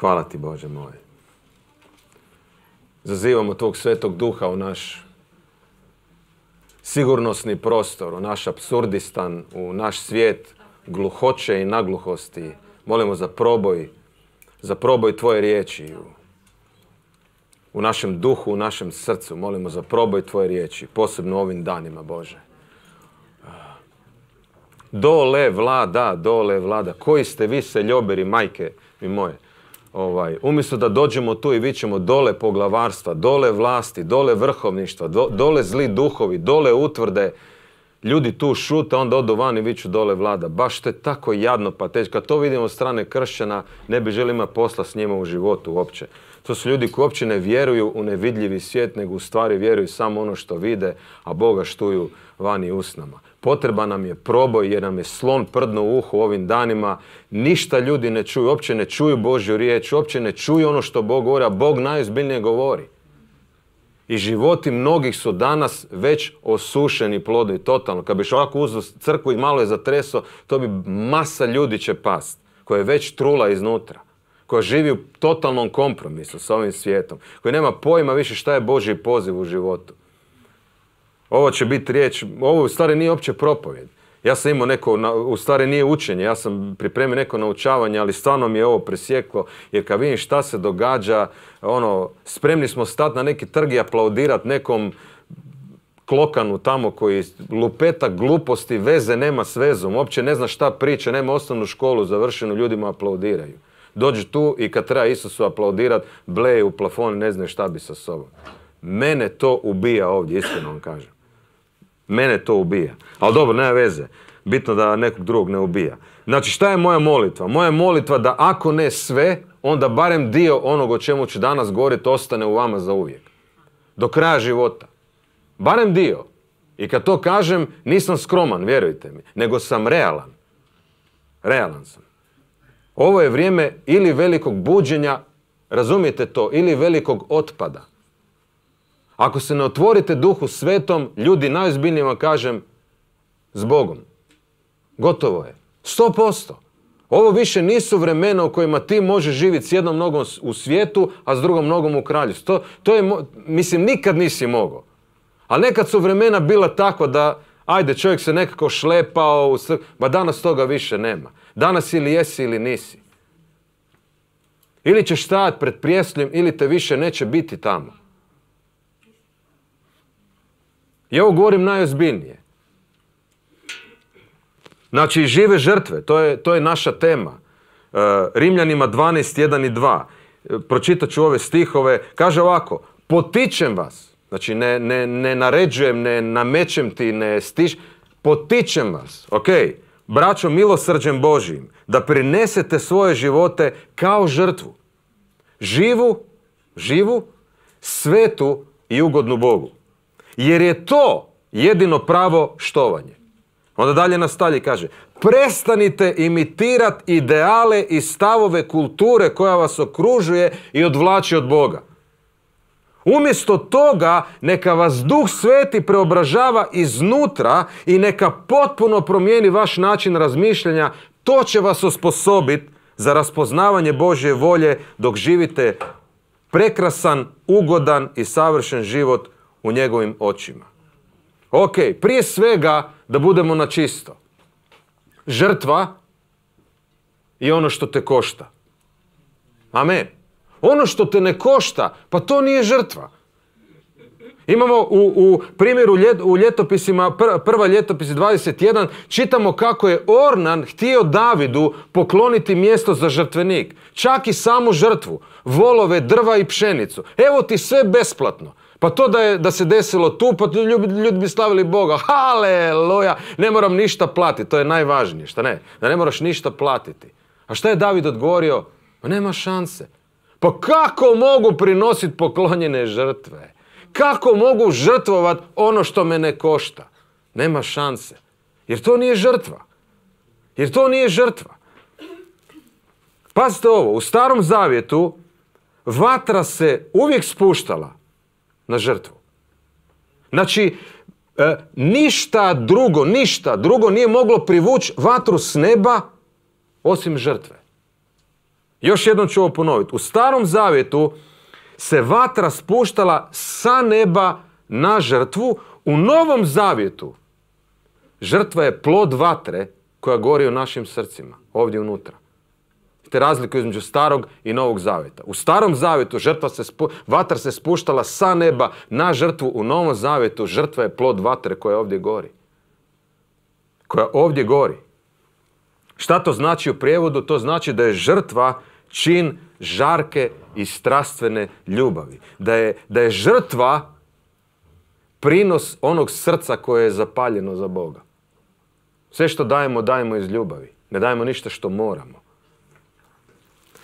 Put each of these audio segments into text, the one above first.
Hvala ti Bože moj. Zazivamo tog svetog duha u naš sigurnosni prostor, u naš absurdistan, u naš svijet gluhoće i nagluhosti. Molimo za proboj, za proboj tvoje riječi u našem duhu, u našem srcu. Molimo za proboj tvoje riječi, posebno ovim danima Bože. Dole vlada, dole vlada. Koji ste vi se ljoberi, majke mi moje? Ovaj, umjesto da dođemo tu i vićemo dole poglavarstva, dole vlasti, dole vrhovništva, dole zli duhovi, dole utvrde, ljudi tu šute, onda odu van i viću dole vlada. Baš to je tako jadno teško Kad to vidimo od strane kršćana, ne bi želima imati posla s njima u životu uopće. To su ljudi koji uopće ne vjeruju u nevidljivi svijet, nego u stvari vjeruju samo ono što vide, a Boga štuju vani usnama. Potreba nam je proboj jer nam je slon prdno u uhu ovim danima. Ništa ljudi ne čuju, uopće ne čuju Božju riječ, uopće ne čuju ono što Bog govori, a Bog najozbiljnije govori. I životi mnogih su danas već osušeni I totalno. Kad biš ovako uzeo crkvu i malo je zatreso, to bi masa ljudi će past, koja je već trula iznutra, koja živi u totalnom kompromisu s ovim svijetom, koji nema pojma više šta je Božji poziv u životu. Ovo će biti riječ, ovo u stvari nije uopće propovjed. Ja sam imao neko, u stvari nije učenje, ja sam pripremio neko naučavanje, ali stvarno mi je ovo presjeklo, jer kad vidim šta se događa, ono, spremni smo stati na neki trg i aplaudirat nekom klokanu tamo koji lupeta gluposti, veze nema s vezom, uopće ne zna šta priča, nema osnovnu školu završenu, ljudima aplaudiraju. Dođu tu i kad treba Isusu aplaudirat, bleje u plafon, ne znaju šta bi sa sobom. Mene to ubija ovdje, iskreno vam kažem. Mene to ubija. Ali dobro, nema veze. Bitno da nekog drugog ne ubija. Znači, šta je moja molitva? Moja molitva da ako ne sve, onda barem dio onog o čemu ću danas govoriti ostane u vama za uvijek. Do kraja života. Barem dio. I kad to kažem, nisam skroman, vjerujte mi, nego sam realan. Realan sam. Ovo je vrijeme ili velikog buđenja, razumijete to, ili velikog otpada. Ako se ne otvorite duhu svetom, ljudi najozbiljnije kažem, s Bogom. Gotovo je. Sto posto. Ovo više nisu vremena u kojima ti možeš živjeti s jednom nogom u svijetu, a s drugom nogom u kralju. To, to je, mislim, nikad nisi mogao. Ali nekad su vremena bila tako da, ajde, čovjek se nekako šlepao, u ba danas toga više nema. Danas ili jesi ili nisi. Ili ćeš stajati pred prijesljem ili te više neće biti tamo. Ja ovo govorim najozbiljnije. Znači, žive žrtve, to je, to je naša tema. E, Rimljanima 12, i 2. E, pročitat ću ove stihove. Kaže ovako, potičem vas. Znači, ne, ne, ne naređujem, ne namećem ti, ne stiš. Potičem vas, ok? Braćo milosrđem Božijim, da prinesete svoje živote kao žrtvu. Živu, živu, svetu i ugodnu Bogu. Jer je to jedino pravo štovanje. Onda dalje nastalje kaže, prestanite imitirati ideale i stavove kulture koja vas okružuje i odvlači od Boga. Umjesto toga neka vas Duh Sveti preobražava iznutra i neka potpuno promijeni vaš način razmišljanja. To će vas osposobiti za raspoznavanje Božje volje dok živite prekrasan, ugodan i savršen život u njegovim očima. Ok, prije svega da budemo na čisto. Žrtva je ono što te košta. Amen. Ono što te ne košta, pa to nije žrtva. Imamo u, u primjeru u ljetopisima, prva ljetopis 21, čitamo kako je Ornan htio Davidu pokloniti mjesto za žrtvenik. Čak i samu žrtvu, volove, drva i pšenicu. Evo ti sve besplatno. Pa to da, je, da se desilo tu, pa ljudi, bi slavili Boga. Haleluja, ne moram ništa platiti, to je najvažnije, šta ne? Da ne moraš ništa platiti. A šta je David odgovorio? Pa nema šanse. Pa kako mogu prinositi poklonjene žrtve? Kako mogu žrtvovat ono što me ne košta? Nema šanse. Jer to nije žrtva. Jer to nije žrtva. Pazite ovo, u starom zavjetu vatra se uvijek spuštala na žrtvu. Znači, e, ništa drugo, ništa drugo nije moglo privući vatru s neba osim žrtve. Još jednom ću ovo ponoviti. U starom zavjetu se vatra spuštala sa neba na žrtvu. U novom zavjetu žrtva je plod vatre koja gori u našim srcima, ovdje unutra te razliku između starog i novog zavjeta. U starom Zavetu žrtva se spu, se spuštala sa neba na žrtvu. U novom Zavetu žrtva je plod vatre koja ovdje gori. Koja ovdje gori. Šta to znači u prijevodu? To znači da je žrtva čin žarke i strastvene ljubavi. Da je, da je žrtva prinos onog srca koje je zapaljeno za Boga. Sve što dajemo, dajemo iz ljubavi. Ne dajemo ništa što moramo.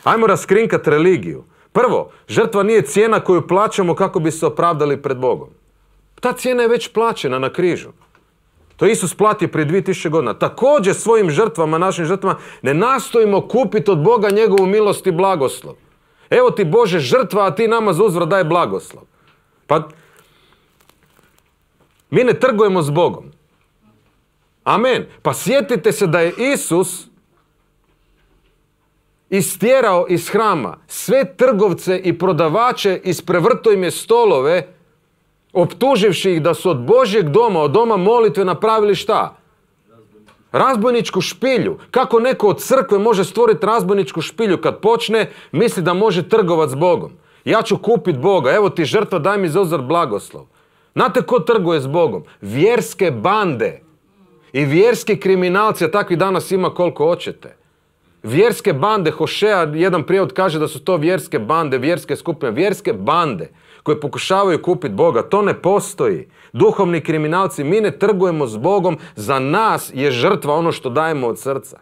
Ajmo raskrinkati religiju. Prvo, žrtva nije cijena koju plaćamo kako bi se opravdali pred Bogom. Ta cijena je već plaćena na križu. To Isus plati prije 2000 godina. Također svojim žrtvama, našim žrtvama, ne nastojimo kupiti od Boga njegovu milost i blagoslov. Evo ti Bože žrtva, a ti nama za uzvrat daj blagoslov. Pa mi ne trgujemo s Bogom. Amen. Pa sjetite se da je Isus istjerao iz hrama sve trgovce i prodavače, iz im je stolove, optuživši ih da su od Božjeg doma, od doma molitve napravili šta? Razbojničku špilju. Kako neko od crkve može stvoriti razbojničku špilju kad počne, misli da može trgovac s Bogom. Ja ću kupit Boga, evo ti žrtva, daj mi zozor blagoslov. Znate ko trguje s Bogom? Vjerske bande. I vjerski kriminalci, a takvi danas ima koliko hoćete. Vjerske bande, Hošea, jedan prijevod kaže da su to vjerske bande, vjerske skupine, vjerske bande koje pokušavaju kupiti Boga. To ne postoji. Duhovni kriminalci, mi ne trgujemo s Bogom, za nas je žrtva ono što dajemo od srca.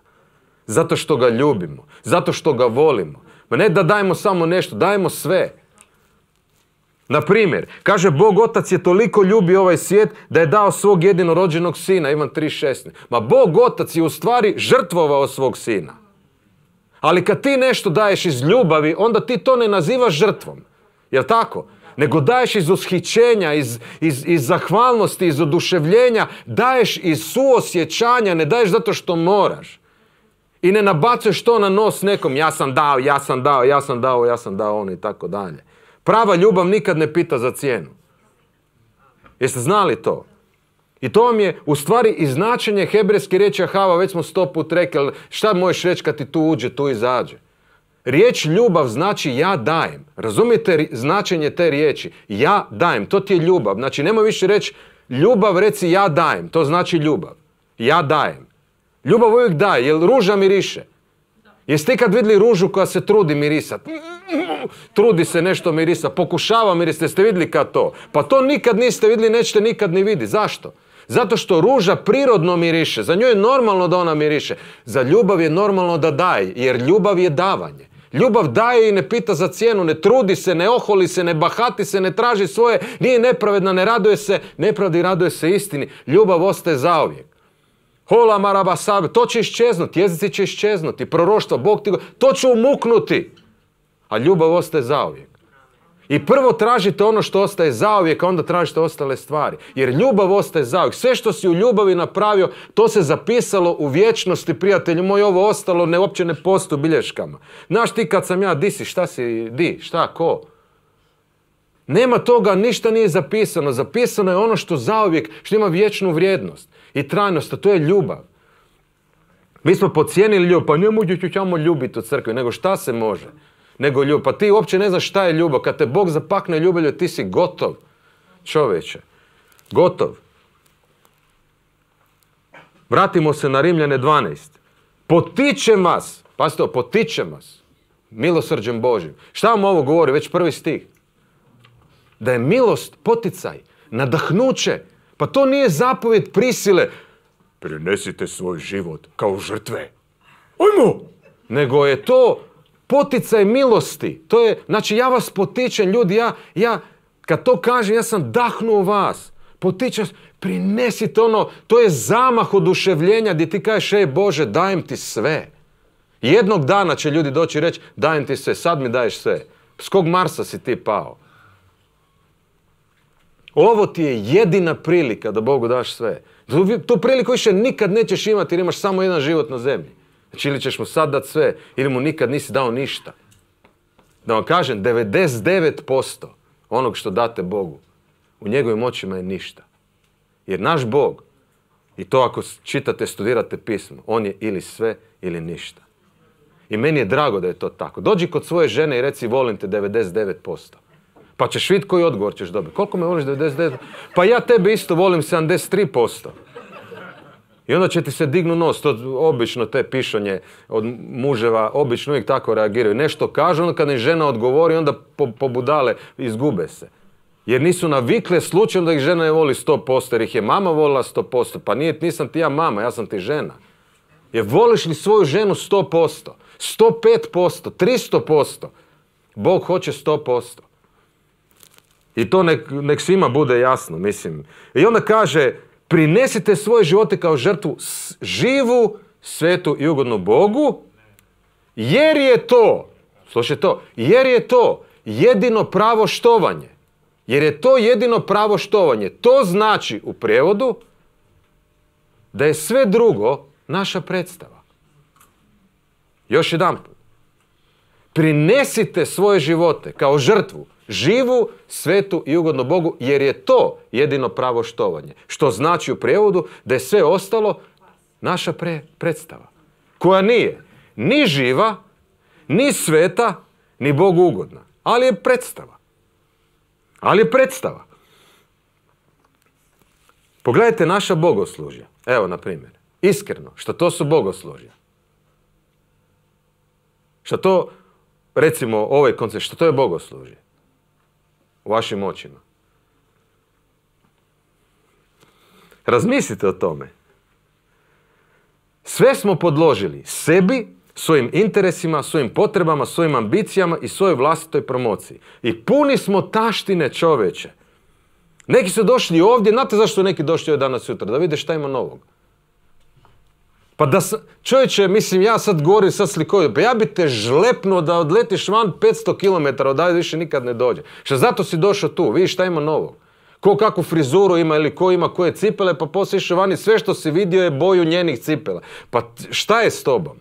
Zato što ga ljubimo, zato što ga volimo. Ma ne da dajemo samo nešto, dajemo sve. Na primjer, kaže Bog Otac je toliko ljubio ovaj svijet da je dao svog jedinorođenog sina, Ivan 3.16. Ma Bog Otac je u stvari žrtvovao svog sina. Ali kad ti nešto daješ iz ljubavi, onda ti to ne nazivaš žrtvom. Jel tako? Nego daješ iz ushićenja, iz, iz, iz zahvalnosti, iz oduševljenja, daješ iz suosjećanja, ne daješ zato što moraš. I ne nabacuješ to na nos nekom, ja sam dao, ja sam dao, ja sam dao, ja sam dao, on i tako dalje. Prava ljubav nikad ne pita za cijenu. Jeste znali to? I to vam je u stvari i značenje hebrejske riječi Ahava, već smo sto put rekli, šta možeš reći kad ti tu uđe, tu izađe. Riječ ljubav znači ja dajem. Razumijete značenje te riječi? Ja dajem, to ti je ljubav. Znači nemoj više reći ljubav, reci ja dajem, to znači ljubav. Ja dajem. Ljubav uvijek daje, jer ruža miriše. Jeste ikad vidjeli ružu koja se trudi mirisat? Trudi se nešto mirisa, pokušava mirisati. Jeste vidjeli kad to? Pa to nikad niste vidjeli, nećete nikad ni vidjeti. Zašto? Zato što ruža prirodno miriše. Za nju je normalno da ona miriše. Za ljubav je normalno da daje, jer ljubav je davanje. Ljubav daje i ne pita za cijenu, ne trudi se, ne oholi se, ne bahati se, ne traži svoje, nije nepravedna, ne raduje se, nepravdi raduje se istini. Ljubav ostaje zauvijek. Hola marabasabe, to će iščeznuti, jezici će iščeznuti, proroštvo, Bog ti go... To će umuknuti, a ljubav ostaje zauvijek. I prvo tražite ono što ostaje zauvijek, a onda tražite ostale stvari. Jer ljubav ostaje zauvijek. Sve što si u ljubavi napravio, to se zapisalo u vječnosti, prijatelju moj, ovo ostalo ne, ne postoji u bilješkama. Znaš ti kad sam ja, di si, šta si, di, šta, ko? Nema toga, ništa nije zapisano. Zapisano je ono što zauvijek, što ima vječnu vrijednost i trajnost, a to je ljubav. Mi smo pocijenili ljubav, pa ne mogu ljubiti u crkvi, nego šta se može? nego ljubav. Pa ti uopće ne znaš šta je ljubav. Kad te Bog zapakne ljubavlju, ti si gotov čoveče. Gotov. Vratimo se na Rimljane 12. Potičem vas, pazite, potičem vas, milosrđem Božim. Šta vam ovo govori, već prvi stih? Da je milost poticaj, nadahnuće. Pa to nije zapovjed prisile. Prinesite svoj život kao žrtve. Ajmo! Nego je to poticaj milosti. To je, znači ja vas potičem ljudi, ja, ja kad to kažem ja sam dahnuo vas. Potičem, prinesite ono, to je zamah oduševljenja gdje ti kažeš, ej Bože, dajem ti sve. Jednog dana će ljudi doći i reći, dajem ti sve, sad mi daješ sve. S kog Marsa si ti pao? Ovo ti je jedina prilika da Bogu daš sve. Tu priliku više nikad nećeš imati jer imaš samo jedan život na zemlji. Znači ili ćeš mu sad dat sve, ili mu nikad nisi dao ništa. Da vam kažem, 99% onog što date Bogu, u njegovim očima je ništa. Jer naš Bog, i to ako čitate, studirate pismo, on je ili sve ili ništa. I meni je drago da je to tako. Dođi kod svoje žene i reci volim te 99%. Pa ćeš vidjeti koji odgovor ćeš dobiti. Koliko me voliš 99%? Pa ja tebe isto volim 73%. I onda će ti se dignu nos, to obično te pišanje od muževa, obično uvijek tako reagiraju. Nešto kažu, onda kad im žena odgovori, onda pobudale, izgube se. Jer nisu navikle slučajno da ih žena ne voli 100%, jer ih je mama volila 100%. Pa nije, nisam ti ja mama, ja sam ti žena. Jer voliš li svoju ženu 100%, 105%, 300%? Bog hoće 100%. I to nek, nek svima bude jasno, mislim. I onda kaže, prinesite svoje živote kao žrtvu živu, svetu i ugodnu Bogu, jer je to, slušajte to, jer je to jedino pravo štovanje. Jer je to jedino pravo štovanje. To znači u prijevodu da je sve drugo naša predstava. Još jedan put. Prinesite svoje živote kao žrtvu živu, svetu i ugodno Bogu, jer je to jedino pravo štovanje. Što znači u prijevodu da je sve ostalo naša predstava, koja nije ni živa, ni sveta, ni Bogu ugodna, ali je predstava. Ali je predstava. Pogledajte naša bogoslužja. Evo, na primjer. Iskreno, što to su bogoslužja. Što to, recimo, ovaj koncept, što to je bogoslužje vašim očima? Razmislite o tome. Sve smo podložili sebi, svojim interesima, svojim potrebama, svojim ambicijama i svojoj vlastitoj promociji. I puni smo taštine čoveče. Neki su došli ovdje, znate zašto su neki došli ovdje danas sutra? Da vide šta ima novog. Pa da sa, čovječe, mislim, ja sad govorim sad slikovito, pa ja bi te žlepnuo da odletiš van 500 km, odavde više nikad ne dođe. Šta zato si došao tu, vidiš šta ima novo. Ko kakvu frizuru ima ili ko ima koje cipele, pa poslije išao vani, sve što si vidio je boju njenih cipela. Pa šta je s tobom?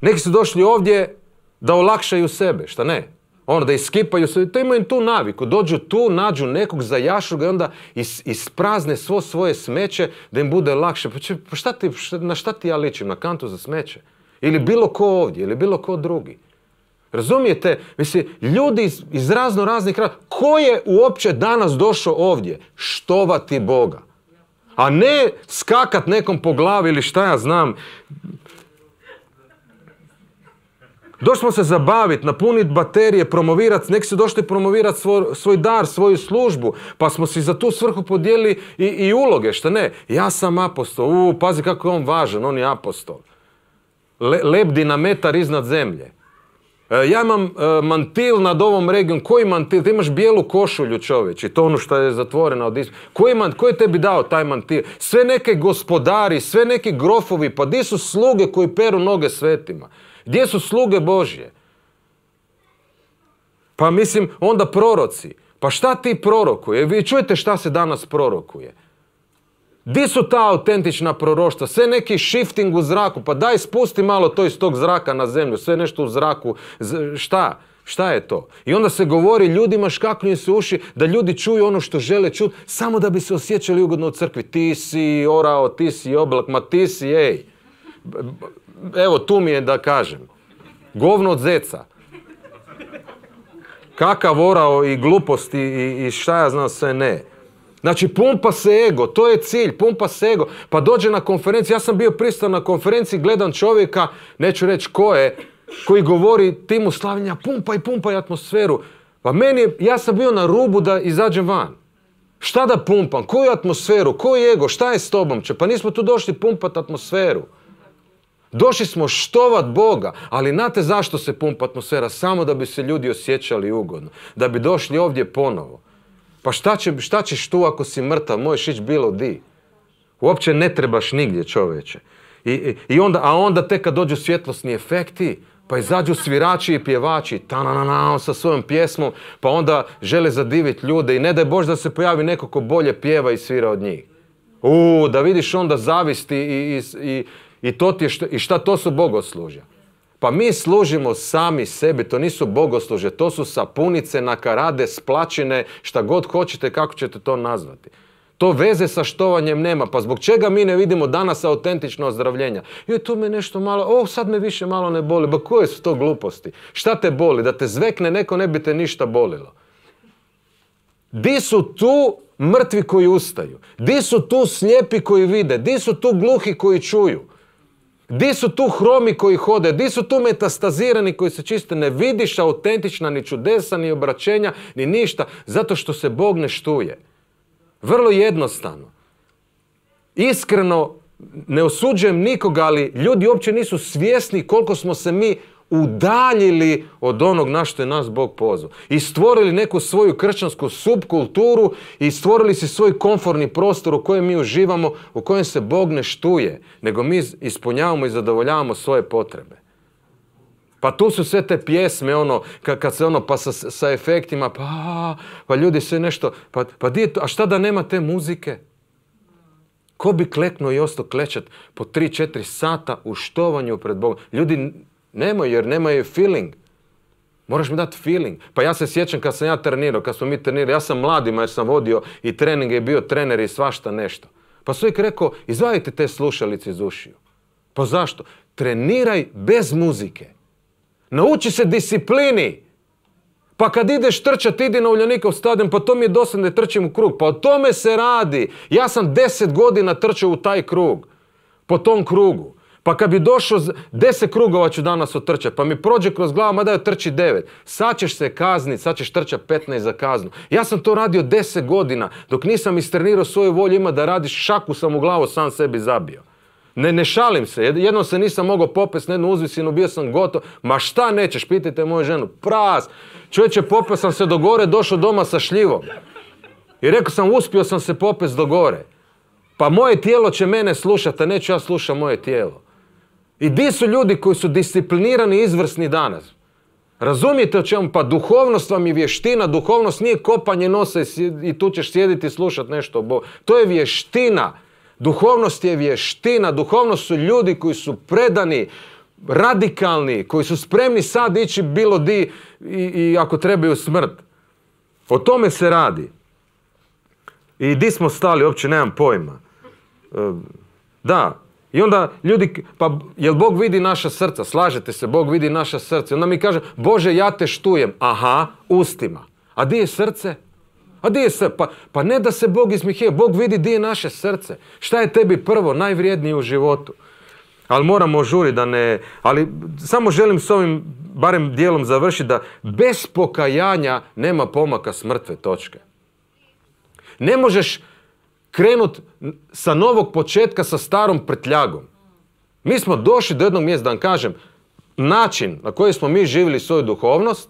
Neki su došli ovdje da olakšaju sebe, šta ne? onda da iskipaju se, to imaju tu naviku. Dođu tu, nađu nekog, zajašu ga i onda isprazne svo svoje smeće da im bude lakše. Pa, će pa šta ti, na šta ti ja ličim? Na kantu za smeće? Ili mm. bilo ko ovdje, ili bilo ko drugi. Razumijete? Mislim, ljudi iz, razno raznih kraja. Ko je uopće danas došao ovdje? Štovati Boga. A ne skakat nekom po glavi ili šta ja znam, Došli smo se zabaviti, napuniti baterije, promovirati, neki su došli promovirati svoj, dar, svoju službu, pa smo si za tu svrhu podijelili i, uloge, što ne? Ja sam apostol, u, pazi kako je on važan, on je apostol. lebdi na metar iznad zemlje. E, ja imam e, mantil nad ovom regijom. Koji mantil? Ti imaš bijelu košulju čovječi, to ono što je zatvoreno od ispred. Koji, man, koji tebi dao taj mantil? Sve neke gospodari, sve neki grofovi, pa di su sluge koji peru noge svetima? Gdje su sluge Božje? Pa mislim, onda proroci. Pa šta ti prorokuje? Vi čujete šta se danas prorokuje. Gdje su ta autentična proroštva? Sve neki shifting u zraku. Pa daj spusti malo to iz tog zraka na zemlju. Sve nešto u zraku. šta? Šta je to? I onda se govori ljudima škaknuju se uši da ljudi čuju ono što žele čuti samo da bi se osjećali ugodno u crkvi. Ti si orao, ti si oblak, ma ti si, ej evo tu mi je da kažem, govno od zeca. Kakav orao i gluposti i, i šta ja znam sve ne. Znači pumpa se ego, to je cilj, pumpa se ego. Pa dođe na konferenciju, ja sam bio pristan na konferenciji, gledam čovjeka, neću reći ko je, koji govori timu slavljenja, pumpa i pumpa atmosferu. Pa meni, ja sam bio na rubu da izađem van. Šta da pumpam? Koju atmosferu? Koji ego? Šta je s tobom? će pa nismo tu došli pumpat atmosferu. Došli smo štovat Boga, ali znate zašto se pumpa atmosfera? Samo da bi se ljudi osjećali ugodno, da bi došli ovdje ponovo. Pa šta, će, šta ćeš tu ako si mrtav, možeš ići bilo di. Uopće ne trebaš nigdje čoveče. I, i, onda, a onda tek kad dođu svjetlosni efekti, pa izađu svirači i pjevači sa svojom pjesmom, pa onda žele zadiviti ljude i ne daj Bož da se pojavi neko ko bolje pjeva i svira od njih. U, da vidiš onda zavisti i, i, i i, šta, to su bogoslužja? Pa mi služimo sami sebi, to nisu bogosluže, to su sapunice, nakarade, splačine, šta god hoćete, kako ćete to nazvati. To veze sa štovanjem nema. Pa zbog čega mi ne vidimo danas autentično ozdravljenja? I tu me nešto malo, o, sad me više malo ne boli. Ba koje su to gluposti? Šta te boli? Da te zvekne neko ne bi te ništa bolilo. Di su tu mrtvi koji ustaju? Di su tu slijepi koji vide? Di su tu gluhi koji čuju? Di su tu hromi koji hode? Di su tu metastazirani koji se čiste? Ne vidiš autentična ni čudesa, ni obraćenja, ni ništa. Zato što se Bog ne štuje. Vrlo jednostavno. Iskreno, ne osuđujem nikoga, ali ljudi uopće nisu svjesni koliko smo se mi udaljili od onog na što je nas Bog pozvao. I stvorili neku svoju kršćansku subkulturu i stvorili si svoj konforni prostor u kojem mi uživamo, u kojem se Bog ne štuje, nego mi ispunjavamo i zadovoljavamo svoje potrebe. Pa tu su sve te pjesme, ono, kad se ono, pa sa, sa efektima, pa, pa ljudi sve nešto, pa, pa di je to, a šta da nema te muzike? Ko bi kleknuo i ostao klečat po 3-4 sata u štovanju pred Bogom? Ljudi, Nemoj jer nemaju feeling. Moraš mi dati feeling. Pa ja se sjećam kad sam ja trenirao, kad smo mi trenirali, ja sam mladima jer sam vodio i trening, je bio trener i svašta nešto. Pa su uvijek rekao, izvadite te slušalice iz ušiju. Pa zašto? Treniraj bez muzike. Nauči se disciplini. Pa kad ideš trčat, idi na Uljanikov stadion, pa to mi je dosadno da trčim u krug. Pa o tome se radi. Ja sam deset godina trčao u taj krug. Po tom krugu. Pa kad bi došao, deset krugova ću danas otrčati, pa mi prođe kroz glavu, ma da joj trči devet. Sad ćeš se kazniti, sad ćeš trčati petnaest za kaznu. Ja sam to radio deset godina, dok nisam istrenirao svoju volju ima da radiš šaku sam u glavu sam sebi zabio. Ne, ne šalim se, jednom se nisam mogao popest na jednu uzvisinu, bio sam gotov. Ma šta nećeš, pitajte moju ženu, pras. Čovječe, popeo sam se do gore, došao doma sa šljivom. I rekao sam, uspio sam se popest do gore. Pa moje tijelo će mene slušati, a neću ja slušati moje tijelo. I di su ljudi koji su disciplinirani i izvrsni danas? Razumijete o čemu? Pa duhovnost vam je vještina, duhovnost nije kopanje nosa i tu ćeš sjediti i slušati nešto bo To je vještina. Duhovnost je vještina, duhovnost su ljudi koji su predani, radikalni, koji su spremni sad ići bilo di i, i ako trebaju smrt. O tome se radi. I di smo stali, uopće nemam pojma. E, da, i onda ljudi, pa jel Bog vidi naša srca? Slažete se, Bog vidi naša srca. I onda mi kaže, Bože ja te štujem. Aha, ustima. A di je srce? A di je srce? Pa, pa ne da se Bog ismihije, Bog vidi di je naše srce. Šta je tebi prvo, najvrijednije u životu? Ali moramo žuri da ne... Ali samo želim s ovim, barem dijelom završiti da bez pokajanja nema pomaka smrtve točke. Ne možeš krenut sa novog početka sa starom prtljagom. Mi smo došli do jednog mjesta da vam kažem, način na koji smo mi živjeli svoju duhovnost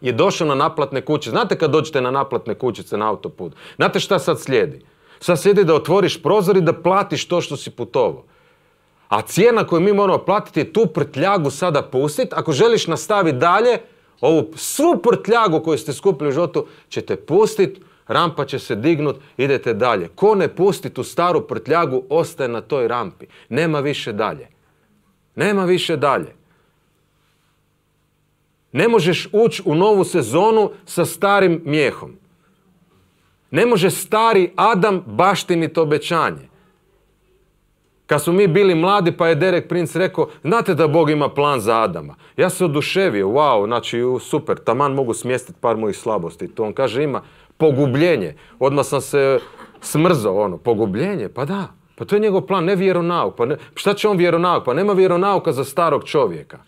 je došao na naplatne kuće. Znate kad dođete na naplatne kućice na autoput? Znate šta sad slijedi? Sad slijedi da otvoriš prozor i da platiš to što si putovao. A cijena koju mi moramo platiti je tu prtljagu sada pustit. Ako želiš nastaviti dalje, ovu svu prtljagu koju ste skupili u životu ćete pustiti rampa će se dignut, idete dalje. Ko ne pusti tu staru prtljagu, ostaje na toj rampi. Nema više dalje. Nema više dalje. Ne možeš ući u novu sezonu sa starim mijehom. Ne može stari Adam baštiniti obećanje. Kad smo mi bili mladi pa je Derek Prince rekao, znate da Bog ima plan za Adama. Ja se oduševio, wow, znači super, taman mogu smjestiti par mojih slabosti. To on kaže ima pogubljenje. Odmah sam se smrzao, ono, pogubljenje, pa da. Pa to je njegov plan, ne vjeronauk. Pa ne, šta će on vjeronauk? Pa nema vjeronauka za starog čovjeka.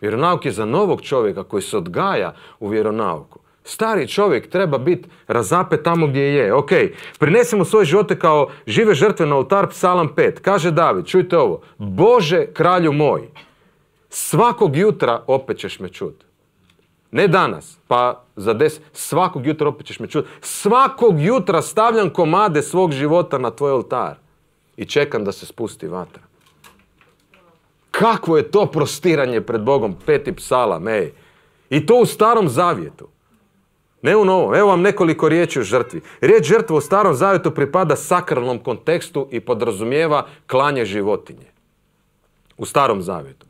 Vjeronauk je za novog čovjeka koji se odgaja u vjeronauku. Stari čovjek treba biti razapet tamo gdje je. Ok, prinesimo svoje živote kao žive žrtve na oltar psalam 5. Kaže David, čujte ovo. Bože, kralju moj, svakog jutra opet ćeš me čuti. Ne danas, pa za des, svakog jutra opet ćeš me čuti. Svakog jutra stavljam komade svog života na tvoj oltar i čekam da se spusti vatra. Kakvo je to prostiranje pred Bogom, peti psalam, ej. I to u starom zavjetu. Ne u novom. Evo vam nekoliko riječi o žrtvi. Riječ žrtva u starom zavjetu pripada sakralnom kontekstu i podrazumijeva klanje životinje. U starom zavjetu.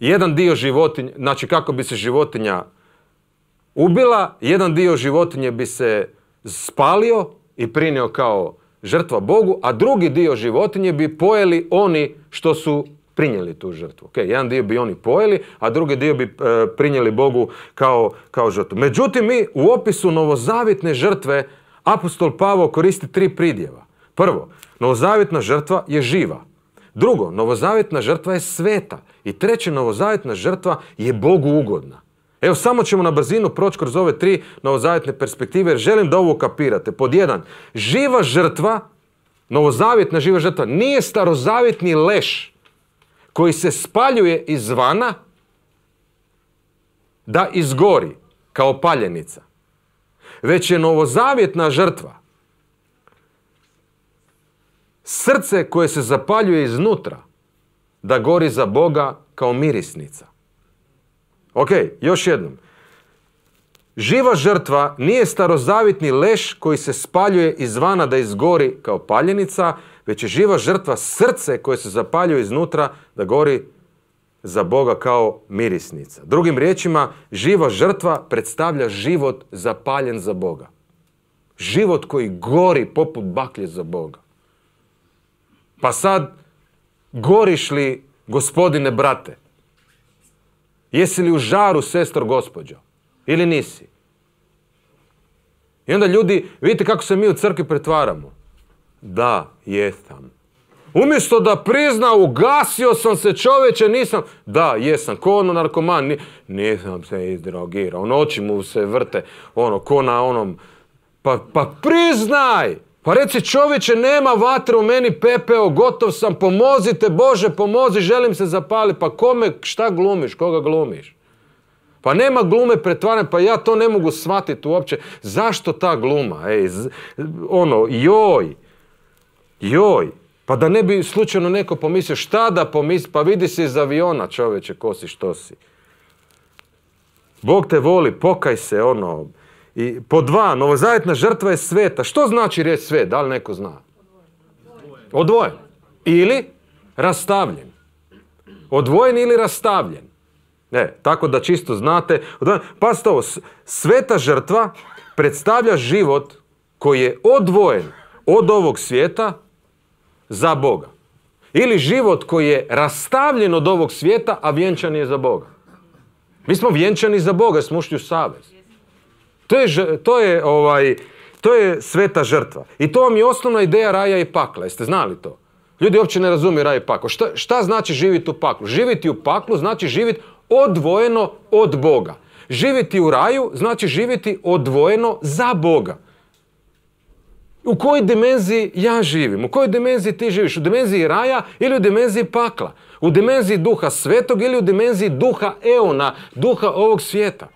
Jedan dio životinje, znači kako bi se životinja ubila, jedan dio životinje bi se spalio i prinio kao žrtva Bogu, a drugi dio životinje bi pojeli oni što su prinijeli tu žrtvu. Ok, jedan dio bi oni pojeli, a drugi dio bi e, prinijeli Bogu kao, kao žrtvu. Međutim, mi u opisu novozavitne žrtve apostol Pavo koristi tri pridjeva. Prvo, novozavitna žrtva je živa. Drugo, novozavitna žrtva je sveta. I treće, novozavitna žrtva je Bogu ugodna. Evo, samo ćemo na brzinu proći kroz ove tri novozavjetne perspektive jer želim da ovo kapirate. Pod jedan, živa žrtva, novozavjetna živa žrtva, nije starozavitni leš koji se spaljuje izvana da izgori kao paljenica. Već je novozavjetna žrtva srce koje se zapaljuje iznutra da gori za Boga kao mirisnica. Ok, još jednom. Živa žrtva nije starozavitni leš koji se spaljuje izvana da izgori kao paljenica, već je živa žrtva srce koje se zapaljuje iznutra da gori za Boga kao mirisnica. Drugim riječima, živa žrtva predstavlja život zapaljen za Boga. Život koji gori poput baklje za Boga. Pa sad, goriš li, gospodine brate? Jesi li u žaru, sestor gospođo? Ili nisi? I onda ljudi, vidite kako se mi u crkvi pretvaramo. Da, jesam. Umjesto da prizna, ugasio sam se čovječe nisam... Da, jesam, ko ono narkoman, nisam se izdrogirao, noći mu se vrte, ono, ko na onom... Pa, pa priznaj! Pa reci čovječe, nema vatre u meni, pepeo, gotov sam, pomozite, Bože, pomozi, želim se zapali. Pa kome, šta glumiš, koga glumiš? Pa nema glume pretvaran pa ja to ne mogu shvatiti uopće. Zašto ta gluma? Ej, ono, joj, joj, pa da ne bi slučajno neko pomislio, šta da pomisli, pa vidi se iz aviona čovječe, ko si, što si. Bog te voli, pokaj se, ono. I po dva, novozajetna žrtva je sveta. Što znači riječ svet? Da li neko zna? Odvojen. Ili rastavljen. Odvojen ili rastavljen. Ne, tako da čisto znate. Pazite ovo, sveta žrtva predstavlja život koji je odvojen od ovog svijeta za Boga. Ili život koji je rastavljen od ovog svijeta, a vjenčan je za Boga. Mi smo vjenčani za Boga, smo ušli u savez. To je, to je, ovaj, to je sveta žrtva. I to vam je osnovna ideja raja i pakla. Jeste znali to? Ljudi uopće ne razumiju raj i paklo. Šta, šta znači živjeti u paklu? Živjeti u paklu znači živjeti odvojeno od Boga. Živjeti u raju znači živjeti odvojeno za Boga u kojoj dimenziji ja živim, u kojoj dimenziji ti živiš, u dimenziji raja ili u dimenziji pakla, u dimenziji duha svetog ili u dimenziji duha eona, duha ovog svijeta.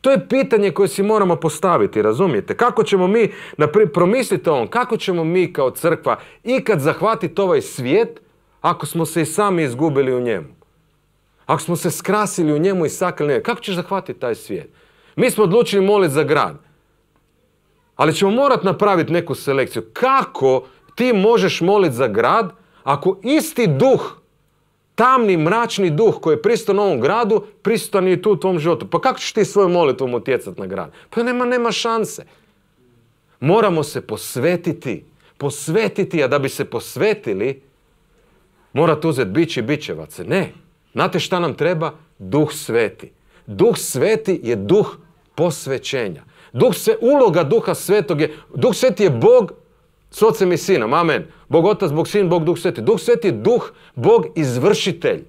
To je pitanje koje si moramo postaviti, razumijete? Kako ćemo mi, promislite ovom, kako ćemo mi kao crkva ikad zahvatiti ovaj svijet ako smo se i sami izgubili u njemu? Ako smo se skrasili u njemu i sakrili, kako ćeš zahvatiti taj svijet? Mi smo odlučili moliti za grad. Ali ćemo morat napraviti neku selekciju. Kako ti možeš moliti za grad ako isti duh, tamni, mračni duh koji je pristo u ovom gradu, pristojni je i tu u tvom životu. Pa kako ćeš ti svoju molitvom utjecati na grad? Pa nema, nema šanse. Moramo se posvetiti. Posvetiti, a da bi se posvetili, morate uzeti bići i bićevace. Ne. Znate šta nam treba? Duh sveti. Duh sveti je duh posvećenja. Duh se, uloga duha svetog je, duh sveti je Bog s ocem i sinom, amen. Bog otac, Bog sin, Bog duh sveti. Duh sveti je duh, Bog izvršitelj.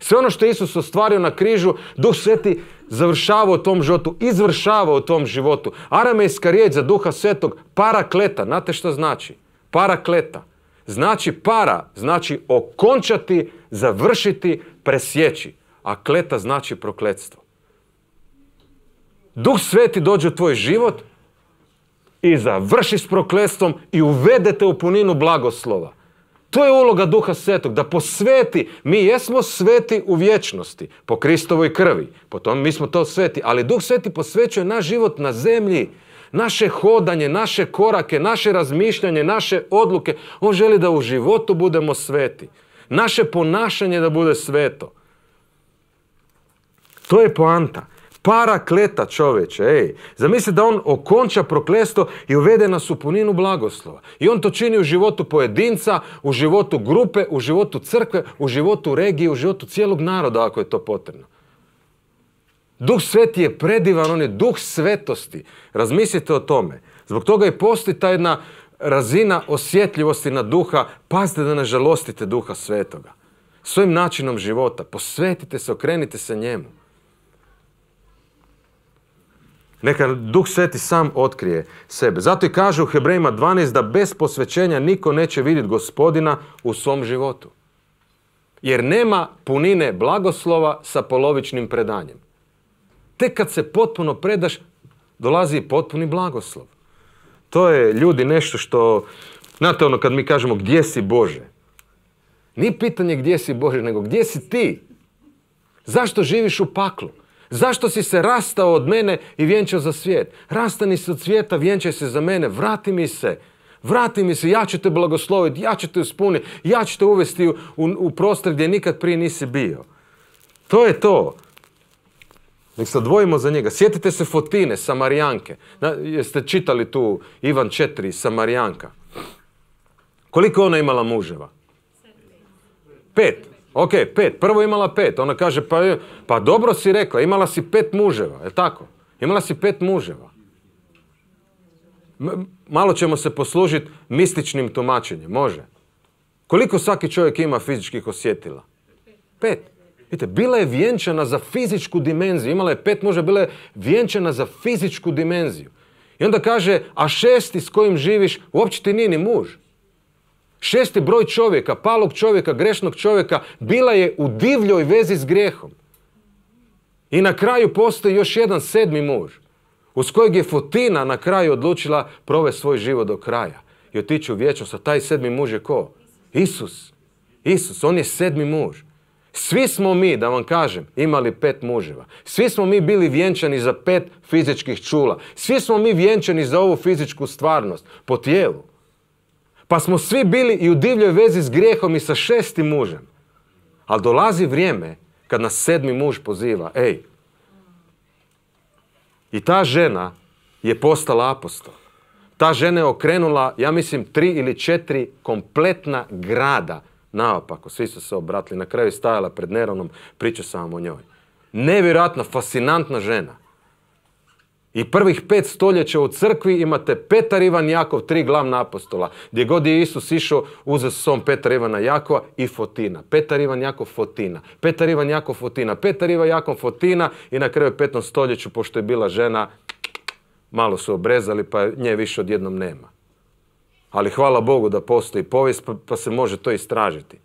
Sve ono što je Isus ostvario na križu, Duh Sveti završava u tom životu, izvršava u tom životu. Aramejska riječ za Duha Svetog, parakleta, znate što znači? Parakleta. Znači para, znači okončati, završiti, presjeći. A kleta znači prokletstvo. Duh sveti dođe u tvoj život i završi s proklestvom i uvedete u puninu blagoslova. To je uloga Duha Svetog, da posveti, mi jesmo sveti u vječnosti, po Kristovoj krvi, po mi smo to sveti, ali Duh Sveti posvećuje naš život na zemlji, naše hodanje, naše korake, naše razmišljanje, naše odluke. On želi da u životu budemo sveti, naše ponašanje da bude sveto. To je poanta. Parakleta čoveče, ej. Zamisli da on okonča proklesto i uvede nas u puninu blagoslova. I on to čini u životu pojedinca, u životu grupe, u životu crkve, u životu regije, u životu cijelog naroda ako je to potrebno. Duh sveti je predivan, on je duh svetosti. Razmislite o tome. Zbog toga i postoji ta jedna razina osjetljivosti na duha. Pazite da ne žalostite duha svetoga. Svojim načinom života. Posvetite se, okrenite se njemu. Neka Duh Sveti sam otkrije sebe. Zato i kaže u Hebrejima 12 da bez posvećenja niko neće vidjeti gospodina u svom životu. Jer nema punine blagoslova sa polovičnim predanjem. Tek kad se potpuno predaš, dolazi potpuni blagoslov. To je, ljudi, nešto što... Znate ono kad mi kažemo gdje si Bože? Nije pitanje gdje si Bože, nego gdje si ti? Zašto živiš u paklu? Zašto si se rastao od mene i vjenčao za svijet? Rastani se od svijeta, vjenčaj se za mene, vrati mi se. Vrati mi se, ja ću te blagosloviti, ja ću te uspuniti, ja ću te uvesti u, u, prostor gdje nikad prije nisi bio. To je to. Nek se dvojimo za njega. Sjetite se Fotine, Samarijanke. jeste čitali tu Ivan 4, Samarijanka. Koliko ona imala muževa? Pet. Ok, pet. Prvo imala pet. Ona kaže, pa, e, pa dobro si rekla, imala si pet muževa, je tako? Imala si pet muževa. malo ćemo se poslužiti mističnim tumačenjem, može. Koliko svaki čovjek ima fizičkih osjetila? Pet. Vidite, bila je vjenčana za fizičku dimenziju. Imala je pet muže bila je vjenčana za fizičku dimenziju. I onda kaže, a šesti s kojim živiš uopće ti nije ni muž. Šesti broj čovjeka, palog čovjeka, grešnog čovjeka, bila je u divljoj vezi s grijehom. I na kraju postoji još jedan sedmi muž, uz kojeg je Fotina na kraju odlučila provesti svoj život do kraja i otići u vječnost. A taj sedmi muž je ko? Isus. Isus, on je sedmi muž. Svi smo mi, da vam kažem, imali pet muževa. Svi smo mi bili vjenčani za pet fizičkih čula. Svi smo mi vjenčani za ovu fizičku stvarnost po tijelu. Pa smo svi bili i u divljoj vezi s grijehom i sa šestim mužem. Ali dolazi vrijeme kad nas sedmi muž poziva, ej, i ta žena je postala apostol. Ta žena je okrenula, ja mislim, tri ili četiri kompletna grada naopako. Svi su se obratili. Na kraju je stajala pred Neronom, pričao sam vam o njoj. Nevjerojatno fascinantna žena. I prvih pet stoljeća u crkvi imate Petar, Ivan, Jakov, tri glavna apostola. Gdje god je Isus išao, uze svom Petar, Ivana, Jakova i Fotina. Petar, Ivan, Jakov, Fotina. Petar, Ivan, Jakov, Fotina. Petar, Ivan, Jakov, Fotina. I na kraju petnaest stoljeću, pošto je bila žena, malo su obrezali pa nje više odjednom nema. Ali hvala Bogu da postoji povijest pa, pa, se može to istražiti.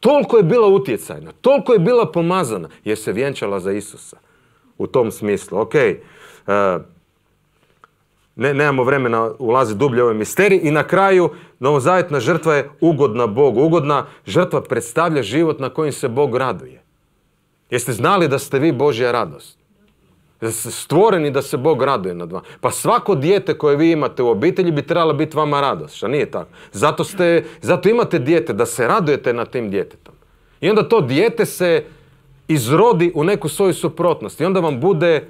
Toliko je bila utjecajna, toliko je bila pomazana jer se vjenčala za Isusa. U tom smislu, okej. E, ne, nemamo vremena ulaziti dublje u ovoj misterij. I na kraju, novozajetna žrtva je ugodna Bogu. Ugodna žrtva predstavlja život na kojim se Bog raduje. Jeste znali da ste vi Božja radost? ste stvoreni da se Bog raduje nad vama. Pa svako dijete koje vi imate u obitelji bi trebala biti vama radost, što nije tako. Zato, ste, zato imate dijete, da se radujete nad tim djetetom. I onda to dijete se izrodi u neku svoju suprotnost. I onda vam bude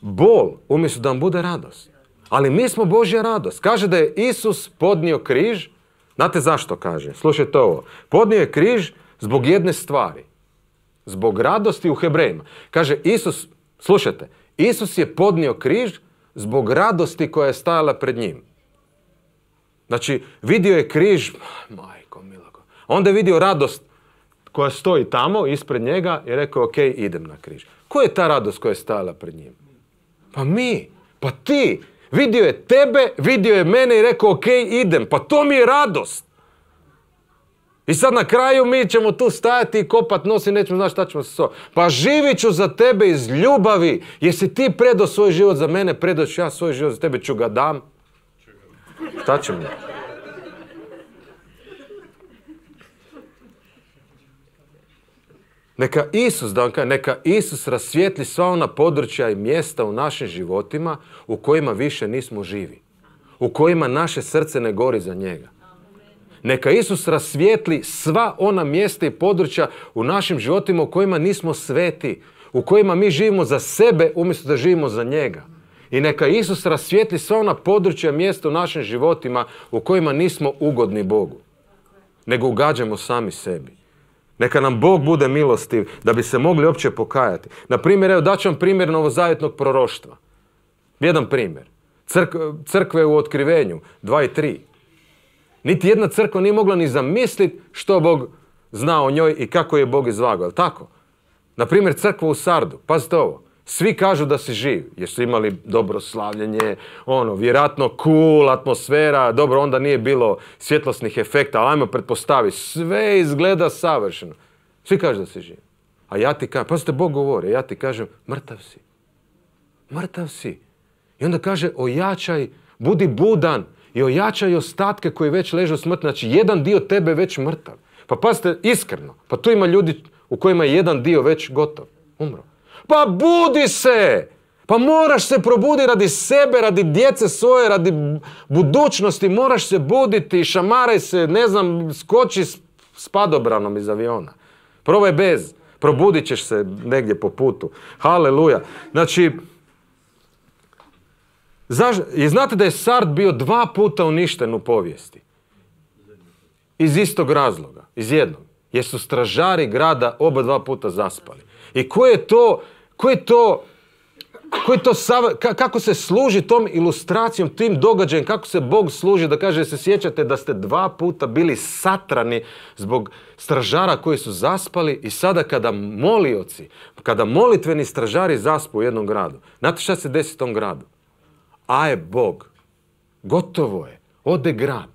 bol umjesto da vam bude radost. Ali mi smo Božja radost. Kaže da je Isus podnio križ. Znate zašto kaže? Slušajte ovo. Podnio je križ zbog jedne stvari. Zbog radosti u Hebrejima. Kaže Isus, slušajte, Isus je podnio križ zbog radosti koja je stajala pred njim. Znači, vidio je križ, majko, milako. Onda je vidio radost koja stoji tamo ispred njega i rekao, ok, idem na križ. Koja je ta radost koja je stajala pred njim? Pa mi, pa ti. Vidio je tebe, vidio je mene i rekao ok, idem. Pa to mi je radost. I sad na kraju mi ćemo tu stajati i kopati nos i nećemo znaći šta ćemo se sobom. Pa živit ću za tebe iz ljubavi. Jesi ti predao svoj život za mene, predao ću ja svoj život za tebe, ću ga dam. Šta ćemo? Neka Isus, da neka Isus rasvijetli sva ona područja i mjesta u našim životima u kojima više nismo živi. U kojima naše srce ne gori za njega. Neka Isus rasvijetli sva ona mjesta i područja u našim životima u kojima nismo sveti. U kojima mi živimo za sebe umjesto da živimo za njega. I neka Isus rasvijetli sva ona područja i mjesta u našim životima u kojima nismo ugodni Bogu. Nego ugađamo sami sebi. Neka nam Bog bude milostiv da bi se mogli opće pokajati. Na primjer, evo daću vam primjer novozavjetnog proroštva. Jedan primjer. Crk, crkve u otkrivenju, 2 i 3. Niti jedna crkva nije mogla ni zamisliti što Bog zna o njoj i kako je Bog izvagao. Tako? Na primjer, crkva u Sardu. Pazite ovo. Svi kažu da si živ, jer su imali dobro slavljenje, ono, vjerojatno cool, atmosfera, dobro, onda nije bilo svjetlosnih efekta, ali ajmo pretpostaviti, sve izgleda savršeno. Svi kažu da si živ. A ja ti kažem, pazite, Bog govori, ja ti kažem, mrtav si. Mrtav si. I onda kaže, ojačaj, budi budan i ojačaj ostatke koji već ležu smrti. Znači, jedan dio tebe je već mrtav. Pa pazite, iskreno, pa tu ima ljudi u kojima je jedan dio već gotov, umro. Pa budi se! Pa moraš se probuditi radi sebe, radi djece svoje, radi budućnosti. Moraš se buditi, šamaraj se, ne znam, skoči s padobranom iz aviona. Probaj bez. Probudit ćeš se negdje po putu. Haleluja. Znači, i znate da je Sart bio dva puta uništen u povijesti. Iz istog razloga. Iz jednog. Jer su stražari grada oba dva puta zaspali. I koje je to Ko to, koji to sav... kako se služi tom ilustracijom, tim događajem, kako se Bog služi da kaže, se sjećate da ste dva puta bili satrani zbog stražara koji su zaspali i sada kada molioci, kada molitveni stražari zaspu u jednom gradu, znate šta se desi tom gradu? A je Bog. Gotovo je. Ode grad.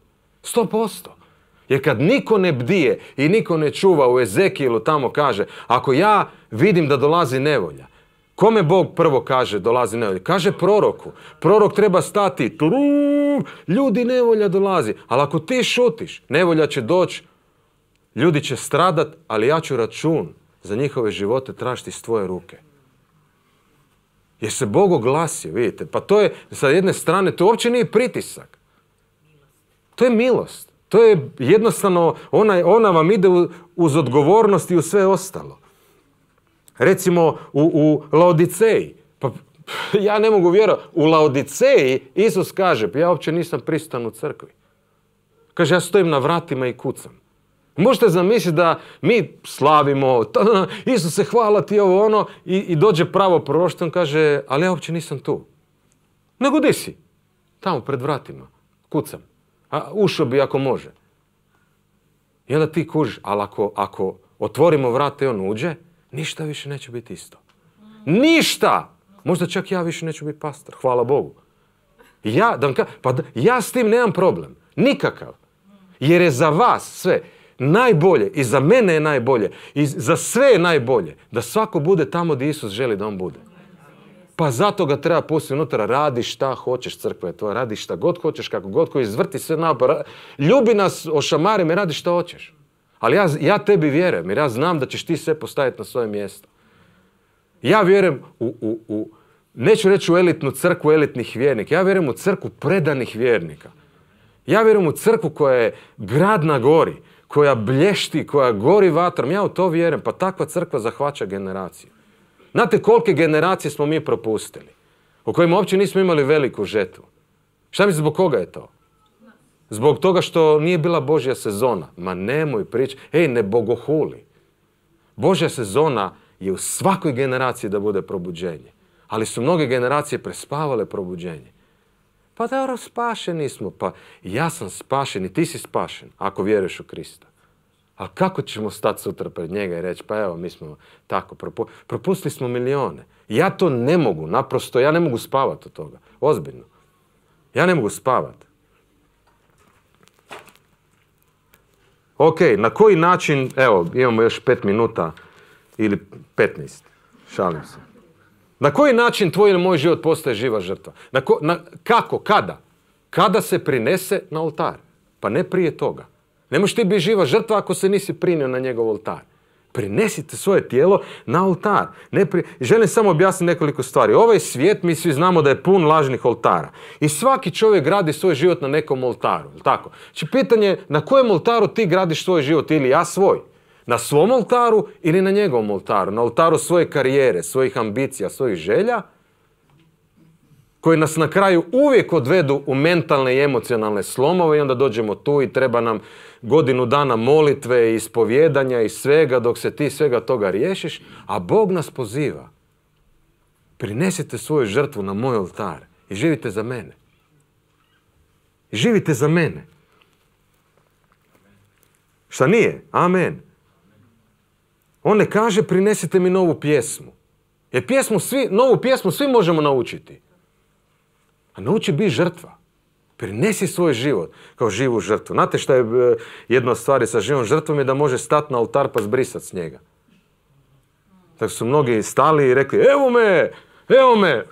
Sto posto. Jer kad niko ne bdije i niko ne čuva u Ezekijelu, tamo kaže, ako ja vidim da dolazi nevolja, Kome Bog prvo kaže dolazi nevolja? Kaže proroku. Prorok treba stati. ljudi nevolja dolazi. Ali ako ti šutiš, nevolja će doći. Ljudi će stradat, ali ja ću račun za njihove živote tražiti s tvoje ruke. Jer se Bog oglasio, vidite. Pa to je, sa jedne strane, to uopće nije pritisak. To je milost. To je jednostavno, ona, ona vam ide uz odgovornost i uz sve ostalo. Recimo u, u Laodiceji. Pa, ja ne mogu vjerovati. U Laodiceji Isus kaže, pa ja uopće nisam pristan u crkvi. Kaže, ja stojim na vratima i kucam. Možete zamisliti da mi slavimo, Isuse hvala ti ovo ono i, i dođe pravo proroštvo, kaže, ali ja uopće nisam tu. Nego di si? Tamo pred vratima, kucam. A ušao bi ako može. I onda ti kužiš, ali ako, ako otvorimo vrate i on uđe, Ništa više neće biti isto. Ništa! Možda čak ja više neću biti pastor. Hvala Bogu. Ja, da ka, pa ja s tim nemam problem. Nikakav. Jer je za vas sve najbolje i za mene je najbolje i za sve je najbolje da svako bude tamo gdje Isus želi da on bude. Pa zato ga treba pustiti unutra, radi šta hoćeš, crkva je tvoja, radi šta god hoćeš, kako god koji izvrti sve napad, ljubi nas, ošamari me, radi šta hoćeš. Ali ja, tebi vjerujem jer ja znam da ćeš ti sve postaviti na svoje mjesto. Ja vjerujem u, neću reći u elitnu crkvu elitnih vjernika, ja vjerujem u crkvu predanih vjernika. Ja vjerujem u crkvu koja je grad na gori, koja blješti, koja gori vatrom. Ja u to vjerujem, pa takva crkva zahvaća generaciju. Znate kolike generacije smo mi propustili, u kojima uopće nismo imali veliku žetu. Šta mi zbog koga je to? Zbog toga što nije bila Božja sezona. Ma nemoj prići. Ej, ne bogohuli. Božja sezona je u svakoj generaciji da bude probuđenje. Ali su mnoge generacije prespavale probuđenje. Pa dobro, spašeni smo. Pa ja sam spašen i ti si spašen ako vjeruješ u Krista. A kako ćemo stati sutra pred njega i reći pa evo mi smo tako propustili smo milione. Ja to ne mogu, naprosto ja ne mogu spavati od toga. Ozbiljno. Ja ne mogu spavati. Ok, na koji način, evo, imamo još pet minuta ili petnaest šalim se. Na koji način tvoj ili moj život postaje živa žrtva? Na na, kako, kada? Kada se prinese na oltar? Pa ne prije toga. Ne možeš ti biti živa žrtva ako se nisi prinio na njegov oltar. Prinesite svoje tijelo na oltar. Ne Želim samo objasniti nekoliko stvari. Ovaj svijet, mi svi znamo da je pun lažnih oltara. I svaki čovjek gradi svoj život na nekom oltaru. Tako? Či znači, pitanje je na kojem oltaru ti gradiš svoj život ili ja svoj. Na svom oltaru ili na njegovom oltaru. Na oltaru svoje karijere, svojih ambicija, svojih želja koji nas na kraju uvijek odvedu u mentalne i emocionalne slomove i onda dođemo tu i treba nam godinu dana molitve i ispovjedanja i svega dok se ti svega toga riješiš, a Bog nas poziva. Prinesite svoju žrtvu na moj oltar i živite za mene. živite za mene. Šta nije? Amen. On ne kaže prinesite mi novu pjesmu. Jer pjesmu svi, novu pjesmu svi možemo naučiti. A nauči biti žrtva. Prinesi svoj život kao živu žrtvu. Znate što je e, jedna stvari sa živom žrtvom je da može stati na oltar pa zbrisati s njega. Tako su mnogi stali i rekli, evo me, evo me,